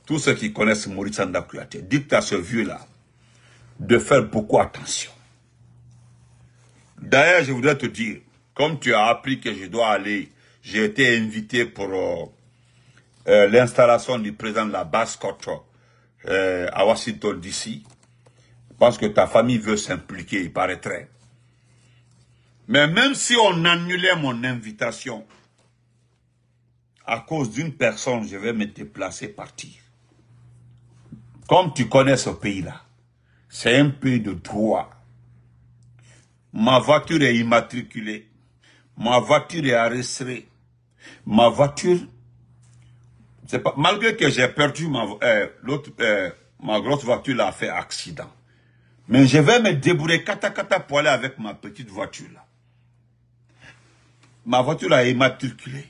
Tous ceux qui connaissent Mourissanda Kouyaté. Dites à ce vieux-là de faire beaucoup attention. D'ailleurs, je voudrais te dire, comme tu as appris que je dois aller j'ai été invité pour euh, euh, l'installation du président de la Basse-Côte euh, à Washington, d'ici. Parce que ta famille veut s'impliquer, il paraîtrait. Mais même si on annulait mon invitation, à cause d'une personne, je vais me déplacer, partir. Comme tu connais ce pays-là, c'est un pays de droit. Ma voiture est immatriculée. Ma voiture est arrêtée ma voiture, c'est malgré que j'ai perdu ma, euh, l'autre, euh, ma grosse voiture a fait accident. Mais je vais me débrouiller kata pour aller avec ma petite voiture là. Ma voiture là est matriculée.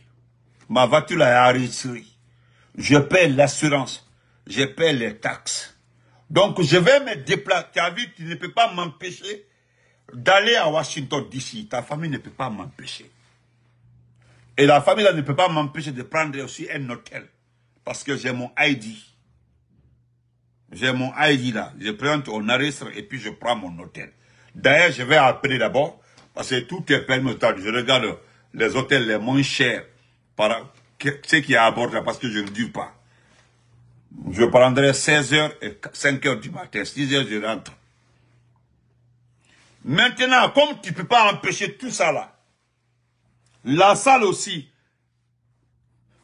Ma voiture là est arrêtée. Je paie l'assurance. Je paie les taxes. Donc je vais me déplacer. Ta tu ne peux pas m'empêcher d'aller à Washington d'ici. Ta famille ne peut pas m'empêcher. Et la famille là, ne peut pas m'empêcher de prendre aussi un hôtel. Parce que j'ai mon ID. J'ai mon ID là. Je présente au Naristre et puis je prends mon hôtel. D'ailleurs, je vais appeler d'abord. Parce que tout est permis au Je regarde les hôtels les moins chers. Par ce qui est à bord là, parce que je ne dis pas. Je prendrai 16h et 5h du matin. 6h, je rentre. Maintenant, comme tu ne peux pas empêcher tout ça là, la salle aussi.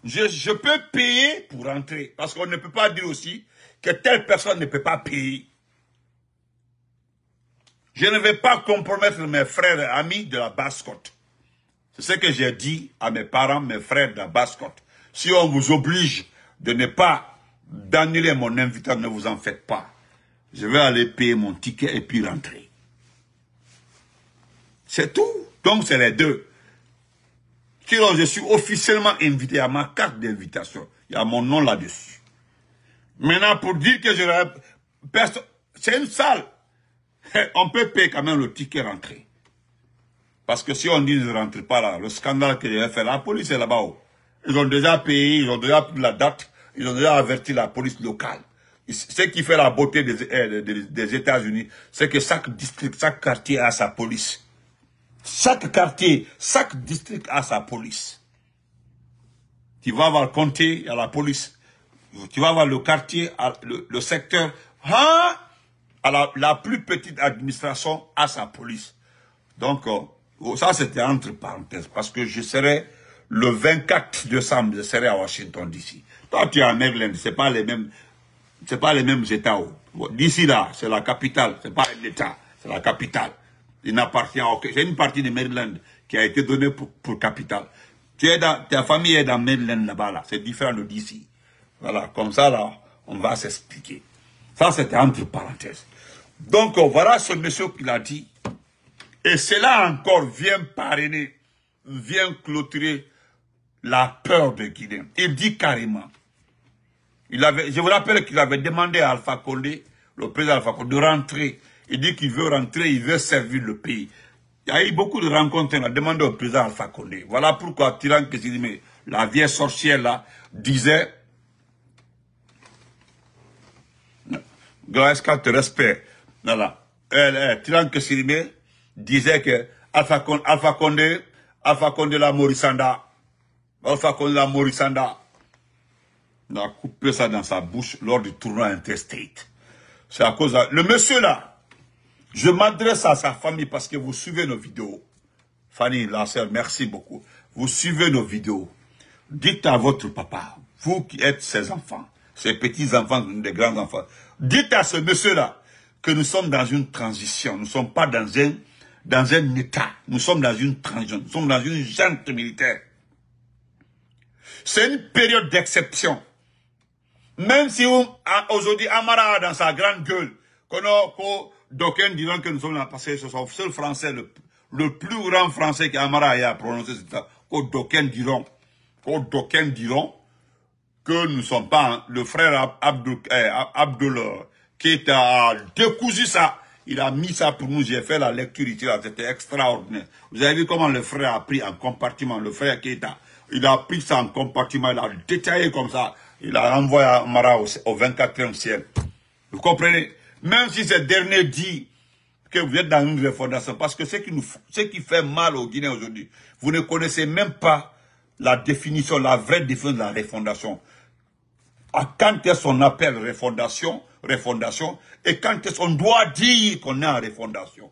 Je, peux payer pour rentrer. Parce qu'on ne peut pas dire aussi que telle personne ne peut pas payer. Je ne vais pas compromettre mes frères et amis de la basse-côte. C'est ce que j'ai dit à mes parents, mes frères de la basse-côte. Si on vous oblige de ne pas d'annuler mon invitation, ne vous en faites pas. Je vais aller payer mon ticket et puis rentrer. C'est tout. Donc c'est les deux je suis officiellement invité à ma carte d'invitation. Il y a mon nom là-dessus. Maintenant, pour dire que je... C'est une salle. On peut payer quand même le ticket rentré. Parce que si on dit ne rentre pas là, le scandale que j'ai fait, la police est là-bas. Ils ont déjà payé, ils ont déjà pris la date, ils ont déjà averti la police locale. Ce qui fait la beauté eh, des, des États-Unis, c'est que chaque district, chaque quartier a sa police. Chaque quartier, chaque district a sa police. Tu vas voir le comté, il y a la police. Tu vas voir le quartier, le, secteur. Hein? la plus petite administration a sa police. Donc, euh, oh, ça c'était entre parenthèses, parce que je serai le 24 décembre, je serai à Washington d'ici. Toi, tu es à Maryland, c'est pas les mêmes, c'est pas les mêmes États. D'ici là, c'est la capitale, c'est pas l'État, c'est la capitale il n'appartient J'ai une partie de Maryland qui a été donnée pour, pour capitale. Tu es dans, ta famille est dans Maryland là-bas, C'est différent de d'ici. Voilà, comme ça, là, on va s'expliquer. Ça, c'était entre parenthèses. Donc, voilà ce monsieur qu'il a dit. Et cela encore vient parrainer, vient clôturer la peur de Guinée. Il dit carrément. Il avait, je vous rappelle qu'il avait demandé à Alpha Condé, le président Alpha Condé, de rentrer il dit qu'il veut rentrer, il veut servir le pays. Il y a eu beaucoup de rencontres, on a demandé au président Alpha Condé. Voilà pourquoi Tiran dit, la vieille sorcière là disait Grâce qu'elle te respecte. Voilà. Elle, euh, Tiran Kessidimé disait que Alpha Condé, Alpha Condé, la Morissanda, Alpha Condé la Morissanda, il a coupé ça dans sa bouche lors du tournoi interstate. C'est à cause de... Le monsieur là, je m'adresse à sa famille parce que vous suivez nos vidéos. Fanny, la sœur, merci beaucoup. Vous suivez nos vidéos. Dites à votre papa, vous qui êtes ses enfants, ses petits-enfants, des grands-enfants, dites à ce monsieur-là que nous sommes dans une transition. Nous ne sommes pas dans un, dans un état. Nous sommes dans une transition. Nous sommes dans une junte militaire. C'est une période d'exception. Même si aujourd'hui Amara dans sa grande gueule, qu'on d'aucuns diront que nous sommes là, parce que sont son seul français, le, plus grand français qu'Amara ait à prononcer, que d'aucuns diront, d'aucuns diront que nous ne sommes pas, hein. le frère Abdul, eh, qui a décousu ça, il a mis ça pour nous, j'ai fait la lecture ici, c'était extraordinaire. Vous avez vu comment le frère a pris en compartiment, le frère Keta il a pris ça en compartiment, il a détaillé comme ça, il a envoyé Amara au, au 24e siècle. Vous comprenez même si ce dernier dit que vous êtes dans une refondation, parce que ce qui, nous, ce qui fait mal aux Guinéens aujourd'hui, vous ne connaissez même pas la définition, la vraie définition de la refondation. À quand est-ce qu'on appelle refondation, refondation, et quand est-ce qu'on doit dire qu'on est en refondation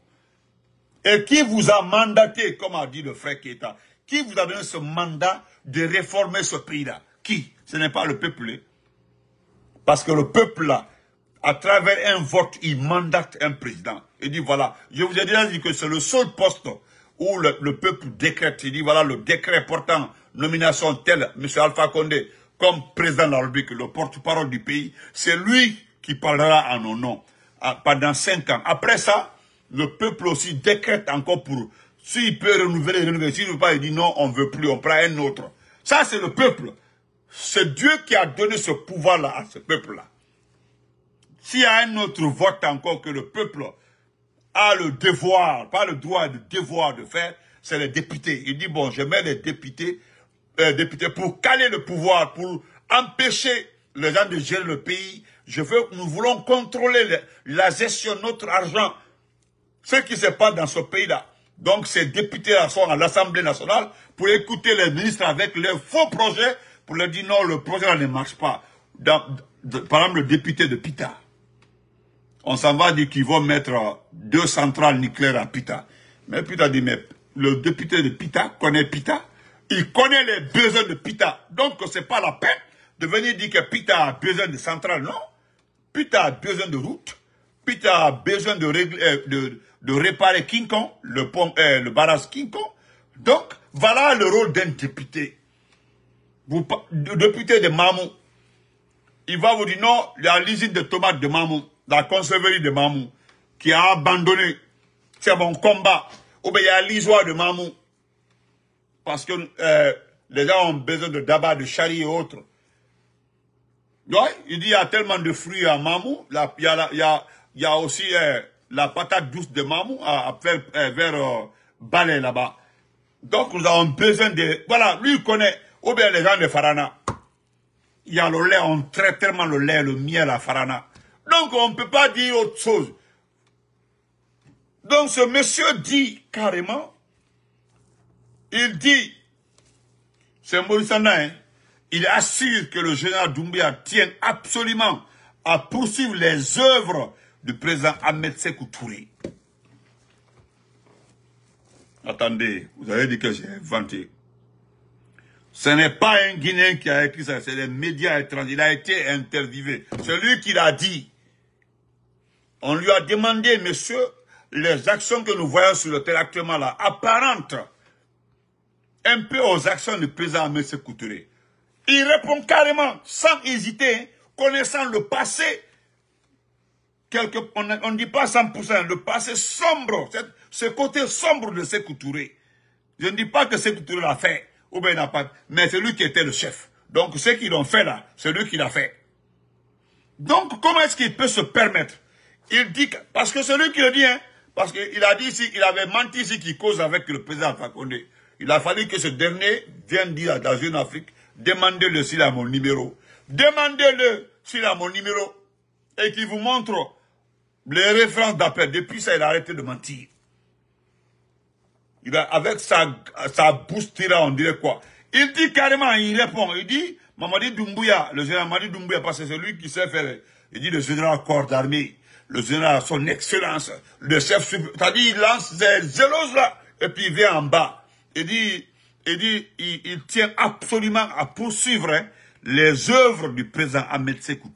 Et qui vous a mandaté, comme a dit le frère Keta, qui vous a donné ce mandat de réformer ce pays-là Qui Ce n'est pas le peuple. Hein. Parce que le peuple-là, à travers un vote, il mandate un président. Il dit, voilà, je vous ai déjà dit que c'est le seul poste où le, peuple décrète. Il dit, voilà, le décret portant nomination telle, M. Alpha Condé, comme président de la République, le porte-parole du pays, c'est lui qui parlera en nos noms pendant cinq ans. Après ça, le peuple aussi décrète encore pour... S'il peut renouveler, renouveler. S'il ne veut pas, il dit non, on ne veut plus, on prend un autre. Ça, c'est le peuple. C'est Dieu qui a donné ce pouvoir-là à ce peuple-là. S'il y a un autre vote encore que le peuple a le devoir, pas le droit, le devoir de faire, c'est les députés. Il dit, bon, je mets les députés, euh, députés pour caler le pouvoir, pour empêcher les gens de gérer le pays. Je veux, nous voulons contrôler la gestion de notre argent. Ce qui se passe dans ce pays-là. Donc ces députés sont à l'Assemblée nationale pour écouter les ministres avec leurs faux projets, pour leur dire non, le projet ne marche pas. par exemple, le député de Pita. On s'en va dire qu'ils vont mettre euh, deux centrales nucléaires à Pita. Mais Pita dit, mais le député de Pita connaît Pita. Il connaît les besoins de Pita. Donc, c'est pas la peine de venir dire que Pita a besoin de centrales. Non. Pita a besoin de routes. Pita a besoin de, régler, euh, de, réparer King le, pont, euh, le barrage King Donc, voilà le rôle d'un député. Vous, député de Mamou. Il va vous dire non, a l'usine de tomates de Mamou la conserverie de Mamou, qui a abandonné. C'est mon combat. Ou bien il y a l'isoire de Mamou. Parce que euh, les gens ont besoin de daba, de chari et autres. il dit y a tellement de fruits à Mamou. il, y a y a, aussi euh, la patate douce de Mamou à, euh, vers Balai là-bas. Donc nous avons besoin de... Voilà, lui il connaît. Ou bien les gens de Farana. Il y a le lait, on traite tellement le lait, le miel à Farana. Donc on ne peut pas dire autre chose. Donc ce monsieur dit carrément, il dit, c'est Maurice hein, il assure que le général Doumbia tient absolument à poursuivre les œuvres du président Ahmed Sekou Touré. Attendez, vous avez dit que j'ai inventé. Ce n'est pas un Guinéen qui a écrit ça, c'est les médias étrangers. Il a été interdivé. C'est lui qui l'a dit. On lui a demandé, monsieur, les actions que nous voyons sur le terrain actuellement là, apparentes un peu aux actions du président M. Couturé. Il répond carrément, sans hésiter, hein, connaissant le passé, quelque, on ne dit pas 100%, le passé sombre, ce côté sombre de M. Couturé. Je ne dis pas que M. Couturé l'a fait, ou bien n'a pas, mais c'est lui qui était le chef. Donc ce qu'ils ont fait là, c'est lui qui l'a fait. Donc comment est-ce qu'il peut se permettre il dit, parce que c'est lui qui le dit, hein. parce qu'il a dit ici, il avait menti ici qu'il cause avec le président Fakonde, Il a fallu que ce dernier vienne dire dans une Afrique, demandez-le s'il a mon numéro. Demandez-le s'il a mon numéro. Et qu'il vous montre les références d'appel. Depuis ça, il a arrêté de mentir. Il a, avec sa, sa on dirait quoi Il dit carrément, il répond, il dit, Mamadi Doumbouya, le général Mamadi Doumbouya, parce que c'est lui qui sait faire, il dit le général corps d'armée le général, son excellence, le chef, c'est-à-dire il lance des zélos là, et puis il vient en bas. et dit, il dit, il, il tient absolument à poursuivre hein, les œuvres du président Ahmed Sekou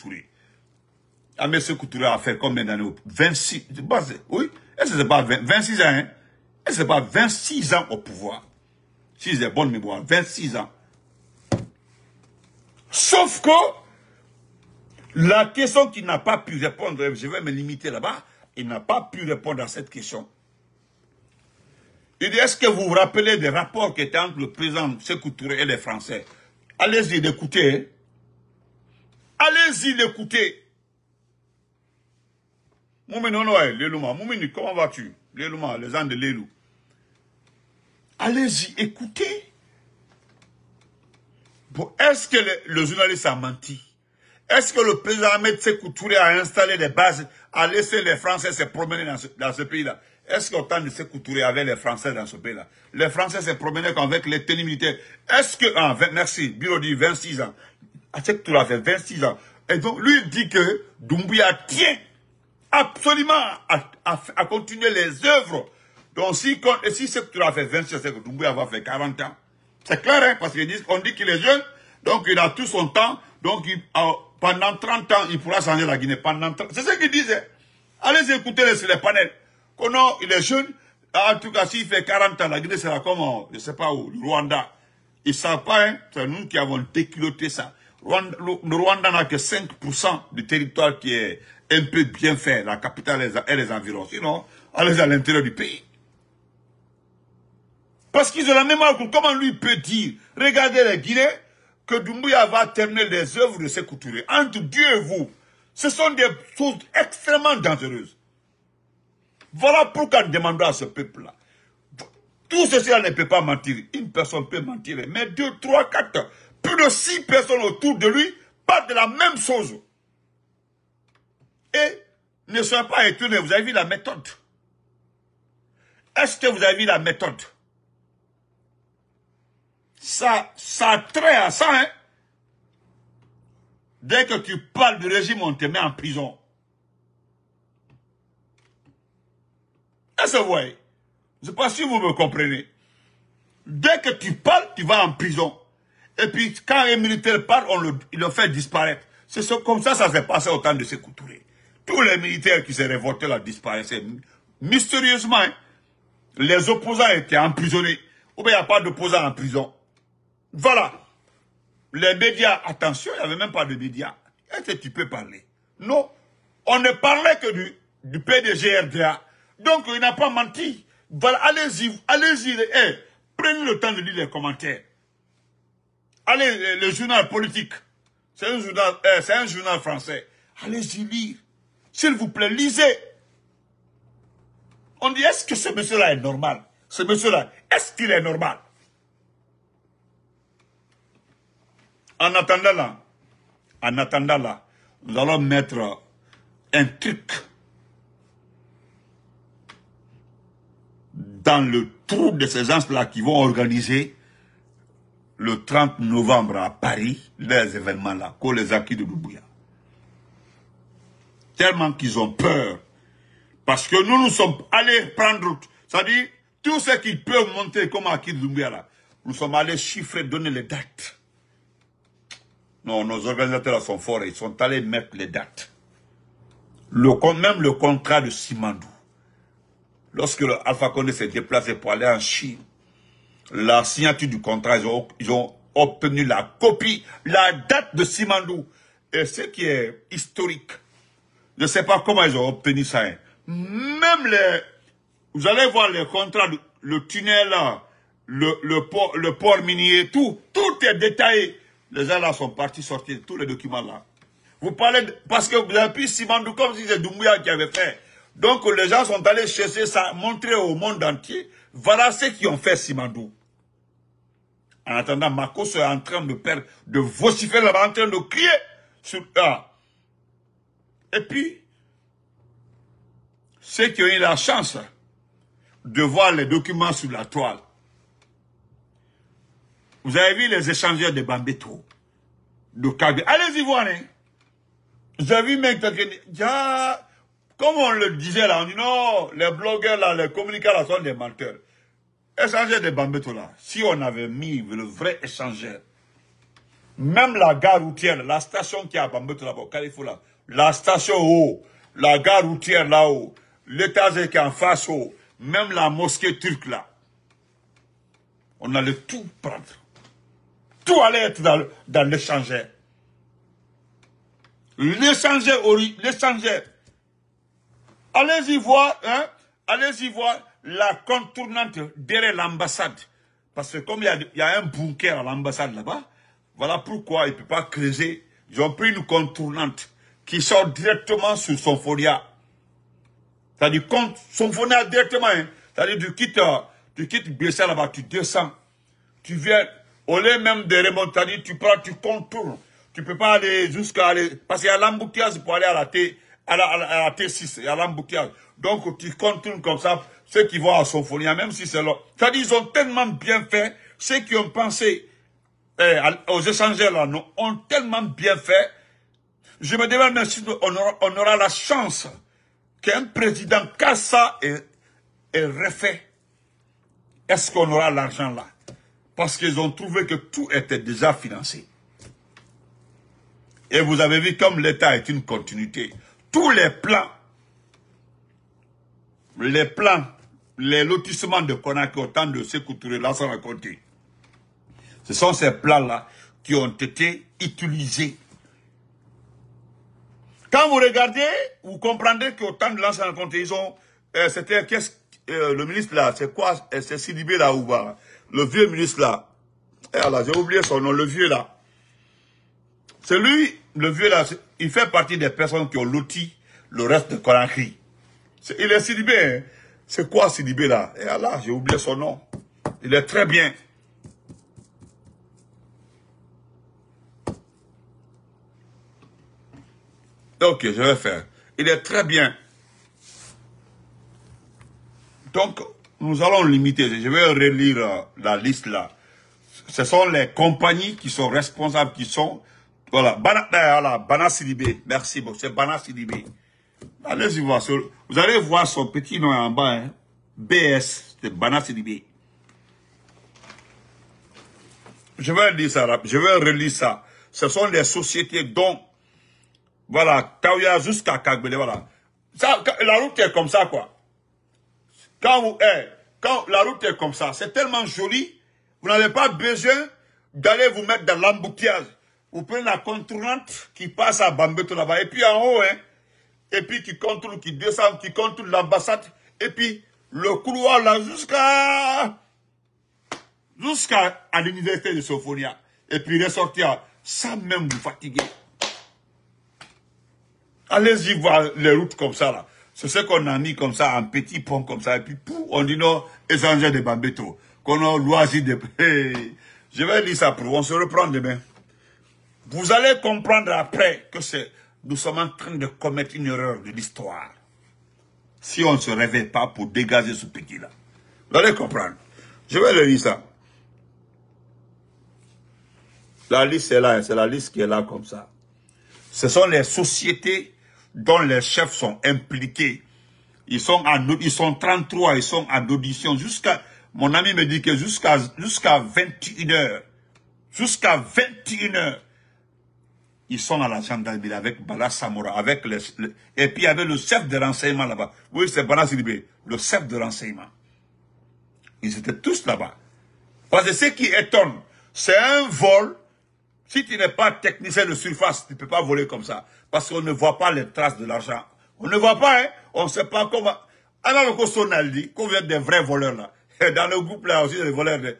Ahmed a fait combien d'années 26, oui, est ce c'est pas 26 ans, hein et ce n'est pas 26 ans au pouvoir. Si j'ai bonne mémoire, 26 ans. Sauf que, la question qu'il n'a pas pu répondre, je vais me limiter là-bas, il n'a pas pu répondre à cette question. Il dit, est-ce que vous vous rappelez des rapports qui étaient entre le président Sekou et les Français Allez-y l'écouter. Hein. Allez-y l'écouter. Moumine comment vas-tu luma, les gens de Lélu. Allez-y, écouter. est-ce que le journaliste a menti est-ce que le président Ahmed Sekoutouré a installé des bases, a laissé les Français se promener dans ce, pays-là Est-ce qu'au temps de Sekoutouré avait les Français dans ce pays-là Les Français se promenaient avec les tenues militaires. Est-ce que, ah, 20, merci, Bureau dit 26 ans. tu a fait 26 ans. Et donc, lui il dit que Doumbouya tient absolument à, continuer les œuvres. Donc, si, si tu a fait 26 ans, c'est que Doumbouya va faire 40 ans. C'est clair, hein, parce qu'on dit, qu'il est jeune, donc il a tout son temps, donc il pendant 30 ans, il pourra changer la Guinée. C'est ce qu'ils disaient. Allez écouter les, les panels. Qu'on il est jeune. Ah, en tout cas, s'il fait 40 ans, la Guinée sera comme, euh, je ne sais pas où, le Rwanda. Ils ne savent pas, hein, C'est nous qui avons déculotté ça. le Rwanda n'a que 5% du territoire qui est un peu bien fait, la capitale et les environs. Sinon, allez à l'intérieur du pays. Parce qu'ils ont la même marque. Comment lui peut dire, regardez la Guinée que Doumbouya va terminer les œuvres de ses couturiers. Entre Dieu et vous, ce sont des choses extrêmement dangereuses. Voilà pourquoi on demandera à ce peuple-là. Tout ceci ne peut pas mentir. Une personne peut mentir, mais deux, trois, quatre, plus de six personnes autour de lui parlent de la même chose. Et ne soyez pas étonnés, vous avez vu la méthode. Est-ce que vous avez vu la méthode ça, ça trait à ça, hein. Dès que tu parles du régime, on te met en prison. Et c'est vrai. Je ne sais pas si vous me comprenez. Dès que tu parles, tu vas en prison. Et puis, quand les militaires parlent, on le, il fait disparaître. C'est comme ça ça s'est passé au temps de ces Touré. Tous les militaires qui se révoltaient là disparaissaient. Mystérieusement, hein. les opposants étaient emprisonnés. Ou bien, il n'y a pas d'opposants en prison. Voilà. Les médias, attention, il n'y avait même pas de médias. Est-ce que tu peux parler Non. On ne parlait que du, du PDG RDA. Donc, il n'a pas menti. allez-y, allez-y. Eh, prenez le temps de lire les commentaires. Allez, le, journal politique. C'est un journal, eh, c'est un journal français. Allez-y lire. S'il vous plaît, lisez. On dit, est-ce que ce monsieur-là est normal Ce monsieur-là, est-ce qu'il est normal En attendant là, en attendant là, nous allons mettre un truc dans le trou de ces gens-là qui vont organiser le 30 novembre à Paris, les événements-là, qu'on les acquis de Doumbouya. Tellement qu'ils ont peur. Parce que nous, nous sommes allés prendre, route. c'est-à-dire, tout ce qu'ils peuvent monter comme acquis de Doumbouya, là, nous sommes allés chiffrer, donner les dates. Non, nos organisateurs sont forts. Ils sont allés mettre les dates. Le, même le contrat de Simandou. Lorsque le Alpha Condé s'est déplacé pour aller en Chine, la signature du contrat, ils ont, obtenu la copie, la date de Simandou. Et ce qui est historique, je ne sais pas comment ils ont obtenu ça. Hein. Même les... Vous allez voir les contrats, le tunnel, le, le, port, le port minier, tout, tout est détaillé. Les gens là sont partis sortir tous les documents là. Vous parlez, parce que vous avez pris Simandou comme si c'est Doumbouya qui avait fait. Donc les gens sont allés chercher ça, montrer au monde entier, voilà ce qui ont fait Simandou. En attendant, Marcos est en train de perdre, de vociférer en train de crier sur ah. Et puis, ceux qui ont eu la chance de voir les documents sur la toile, vous avez vu les échangeurs de Bambeto, de Kagame. Allez-y voir, hein. Vous avez vu, mec, déjà, comme on le disait là, on dit non, les blogueurs là, les communicants là sont des menteurs. Échangeurs de Bambeto là, si on avait mis le vrai échangeur, même la gare routière, la station qui est à Bambeto là-bas, au là, la station haut, la gare routière là-haut, l'étage qui est en face haut, même la mosquée turque là, on allait tout prendre tout allait être dans, dans l'échanger. L'échangeur, l'échangeur. Allez-y voir, hein, allez-y voir la contournante derrière l'ambassade. Parce que comme il y, a un bunker à l'ambassade là-bas, voilà pourquoi il ne peut pas creuser. Ils ont pris une contournante qui sort directement sur son folia. C'est-à-dire, son folia directement, hein, c'est-à-dire, tu quittes, euh, tu quittes là-bas, tu descends, tu viens au lieu même de remonter, tu prends, tu contournes. Tu ne peux pas aller jusqu'à aller. Parce qu'il y a l'embouteillage pour aller à la, T, à la, à la T6. Il y a l'embouteillage. Donc tu contournes comme ça ceux qui vont à Sofonia, même si c'est là. C'est-à-dire ils ont tellement bien fait. Ceux qui ont pensé eh, aux échanges là, nous, ont tellement bien fait. Je me demande si on aura, la chance qu'un président casse ça et refait. Est-ce qu'on aura l'argent là parce qu'ils ont trouvé que tout était déjà financé. Et vous avez vu comme l'État est une continuité. Tous les plans, les plans, les lotissements de Conakry, temps de ces là sont Ce sont ces plans-là qui ont été utilisés. Quand vous regardez, vous comprenez qu'au temps de l'ancien raconté, ils ont, euh, c'était, euh, le ministre là, c'est quoi, euh, c'est Sidibé là ou hein? le vieux ministre eh là, j'ai oublié son nom, le vieux là. C'est lui, le vieux là, il fait partie des personnes qui ont l'outil, le reste de Conakry. il est Sidibé. Hein. C'est quoi Sidibé là Et eh là, j'ai oublié son nom. Il est très bien. Ok, je vais faire. Il est très bien. Donc, nous allons limiter. Je vais relire euh, la liste là. Ce sont les compagnies qui sont responsables, qui sont... Voilà, Bana, euh, voilà, Merci beaucoup, c'est Bana Allez-y voir. Vous allez voir son petit nom en bas. Hein. BS, c'est Bana Je vais lire ça, je vais relire ça. Ce sont les sociétés dont... Voilà, Tawia jusqu'à Kagbele, voilà. la route est comme ça, quoi. Quand, vous, eh, quand la route est comme ça, c'est tellement joli, vous n'avez pas besoin d'aller vous mettre dans l'embouteillage. Vous prenez la contournante qui passe à Bambeto là-bas, et puis en haut, hein, et puis qui contrôle, qui descend, qui contrôle l'ambassade, et puis le couloir là jusqu'à jusqu'à l'université de Sophonia. Et puis ressortir sans même vous fatiguer. Allez-y voir les routes comme ça là. C'est ce qu'on a mis comme ça, un petit pont comme ça, et puis pouf, on dit non, étranger de Bambeto. Qu'on a loisir de... Je vais lire ça pour vous, on se reprend demain. Vous allez comprendre après que nous sommes en train de commettre une erreur de l'histoire. Si on ne se réveille pas pour dégager ce petit-là. Vous allez comprendre. Je vais le lire ça. La liste est là, hein. c'est la liste qui est là comme ça. Ce sont les sociétés dont les chefs sont impliqués. Ils sont, à... ils sont 33, ils sont en audition. Jusqu'à, mon ami me dit que jusqu'à jusqu'à 21 h jusqu'à 21 h ils sont à la gendarmerie avec Bala Samora, avec les, et puis avait le chef de renseignement là-bas. Oui, c'est Bala Silibé, le chef de renseignement. Ils étaient tous là-bas. Parce que ce qui étonne, c'est un vol. Si tu n'es pas technicien de surface, tu ne peux pas voler comme ça parce qu'on ne voit pas les traces de l'argent. On ne voit pas, hein? on ne sait pas comment. Alors a dit qu'on vient des vrais voleurs là, et dans le groupe là aussi, des voleurs, de...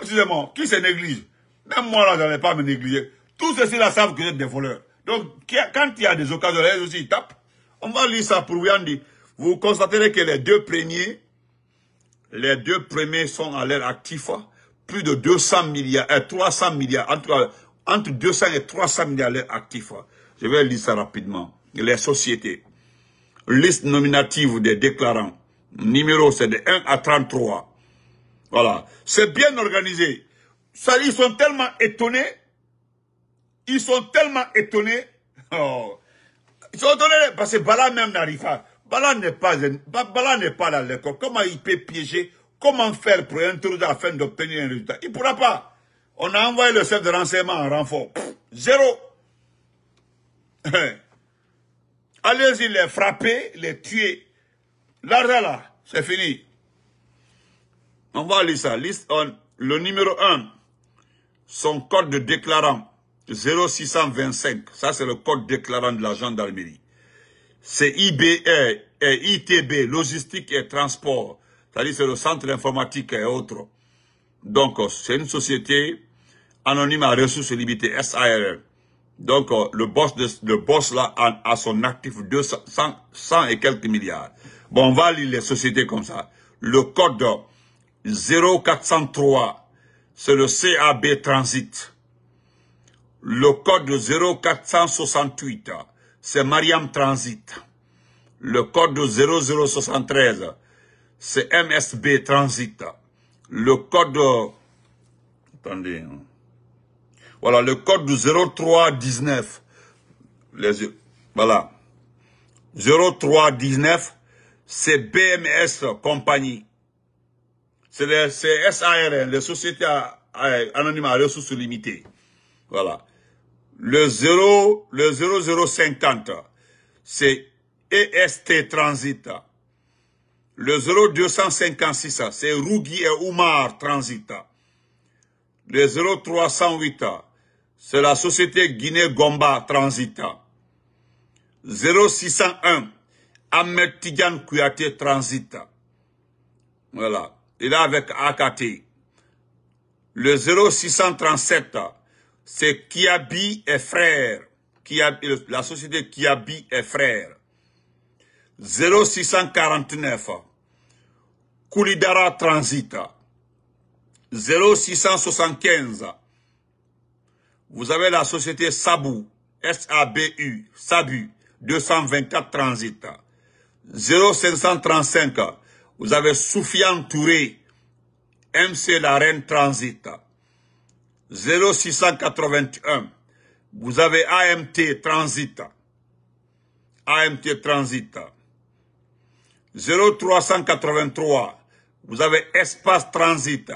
excusez-moi, qui se néglige Même moi là, je n'allais pas me négliger. Tous ceux-ci là savent que vous êtes des voleurs. Donc, quand il y a des occasions, aussi, ils tapent. On va lire ça pour vous. Vous constaterez que les deux premiers, les deux premiers sont à l'air actif, hein. plus de 200 milliards, 300 euh, milliards, entre, entre 200 et 300 milliards à l'air actif. Hein. Je vais lire ça rapidement. Les sociétés. Liste nominative des déclarants. Numéro, c'est de 1 à 33. Voilà. C'est bien organisé. Ça, ils sont tellement étonnés. Ils sont tellement étonnés. Oh. Ils sont étonnés parce que Bala même n'arrive pas. Bala n'est pas, Bala n'est pas à l'école. Comment il peut piéger Comment faire pour introduire afin d'obtenir un résultat Il ne pourra pas. On a envoyé le chef de renseignement en renfort. zéro. Allez-y les frapper, les tuer. L'argent là, c'est fini. On va lire ça. Liste le numéro 1, son code de déclarant, 0625. Ça, c'est le code déclarant de la gendarmerie. C'est IBE, et eh, ITB, logistique et transport. C'est-à-dire, c'est le centre informatique et autres. Donc, c'est une société anonyme à ressources limitées, SARL. Donc, euh, le boss, de, le boss là a, son actif de 100, et quelques milliards. Bon, on va lire les sociétés comme ça. Le code 0403, c'est le CAB Transit. Le code 0468, c'est Mariam Transit. Le code 0073, c'est MSB Transit. Le code... Attendez... Hein. Voilà, le code du 0319. Les, voilà. 0319, c'est BMS compagnie. C'est les SARN, les sociétés anonymes à ressources limitées. Voilà. Le 0, le 0050, c'est EST Transit. Le 0256, c'est Rougui et Oumar Transit. Le 0308, c'est la société Guinée-Gomba Transita. 0601 Ahmed Tidjan Kouyaté Transita Voilà. Il est avec AKT. Le 0637, c'est Kiabi et Frère. la société Kiabi et Frère 0649, Koulidara Transita. 0675, vous avez la société Sabu, S-A-B-U, Sabu, 224 Transit. 0535, vous avez Soufiane Touré, MC La Reine Transit. 0681, vous avez AMT Transit. AMT Transit. 0383, vous avez Espace Transit.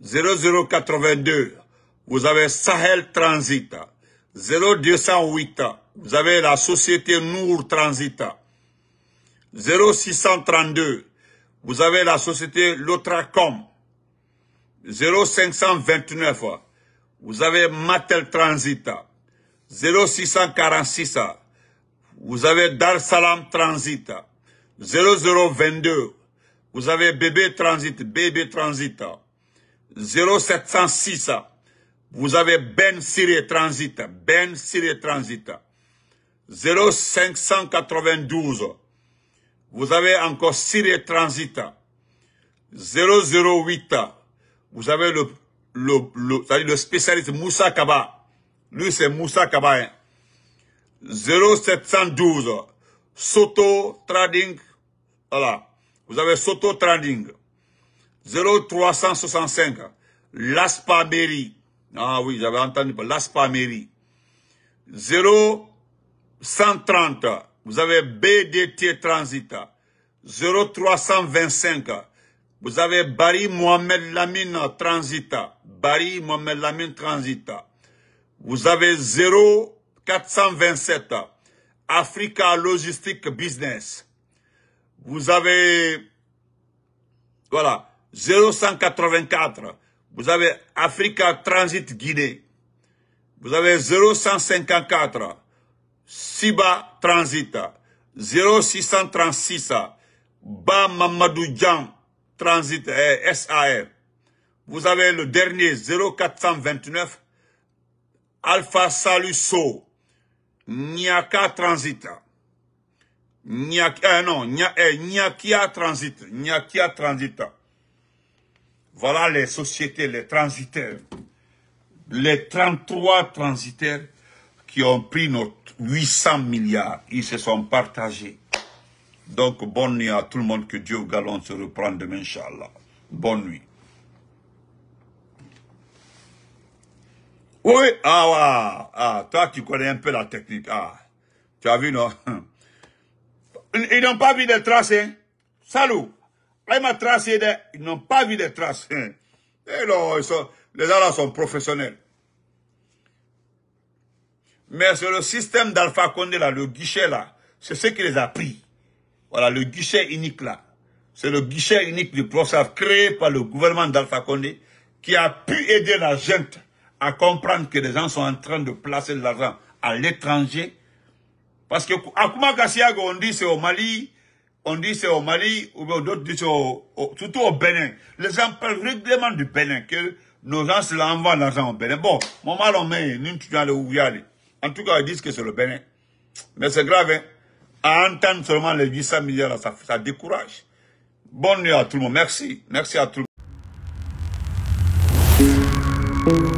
0082, vous avez Sahel Transita, 0208, vous avez la société Nour Transita, 0632, vous avez la société Lotracom, 0529, vous avez Matel Transita, 0646, vous avez Dar Salam Transita, 0022, vous avez Bébé Transit, Bébé transita 0706, vous avez Ben Siré Transit, Ben Siré Transit, 0592. Vous avez encore Siré Transit, 008. Vous avez le, spécialiste Moussa Kaba. Lui, c'est Moussa Kaba. 0712. Hein. Soto Trading. Voilà. Vous avez Soto Trading. 0365. Laspa Berry. Ah oui, j'avais entendu, l'ASPA mairie. 0130, vous avez BDT Transit. 0325, vous avez Barry Mohamed Lamine Transita. Barry Mohamed Lamine Transita Vous avez 0427, Africa Logistique Business. Vous avez, voilà, 0184, vous avez Africa Transit Guinée. Vous avez 0154 Siba Transit. 0636 Ba Mamadou Transit eh, SAR. Vous avez le dernier 0429 Alpha Saluso Nyaka Transit. Niaka, eh, non, Nyakia eh, Transit. Nyakia Transit. Voilà les sociétés, les transitaires. Les 33 transitaires qui ont pris nos 800 milliards, ils se sont partagés. Donc, bonne nuit à tout le monde, que Dieu au galon se reprend demain, Inch'Allah. Bonne nuit. Oui, ah, ah, ah, toi, tu connais un peu la technique. Ah, tu as vu, non Ils n'ont pas vu de traces, hein Salut ils n'ont pas vu des traces. Hein. les gens là sont professionnels. Mais c'est le système d'Alpha Condé là, le guichet là. C'est ce qui les a pris. Voilà, le guichet unique là. C'est le guichet unique du procès créé par le gouvernement d'Alpha Condé qui a pu aider la gente à comprendre que les gens sont en train de placer de l'argent à l'étranger. Parce que Akuma Gassiago on dit c'est au Mali, on dit c'est au Mali, ou d'autres disent au, au, surtout au Bénin. Les gens parlent régulièrement du Bénin, que nos gens se l'envoient l'argent au Bénin. Bon, mal on met, nous, tu où y aller. En tout cas, ils disent que c'est le Bénin. Mais c'est grave, hein. À entendre seulement les 800 milliards, ça, ça décourage. Bonne nuit à tout le monde. Merci. Merci à tout le monde.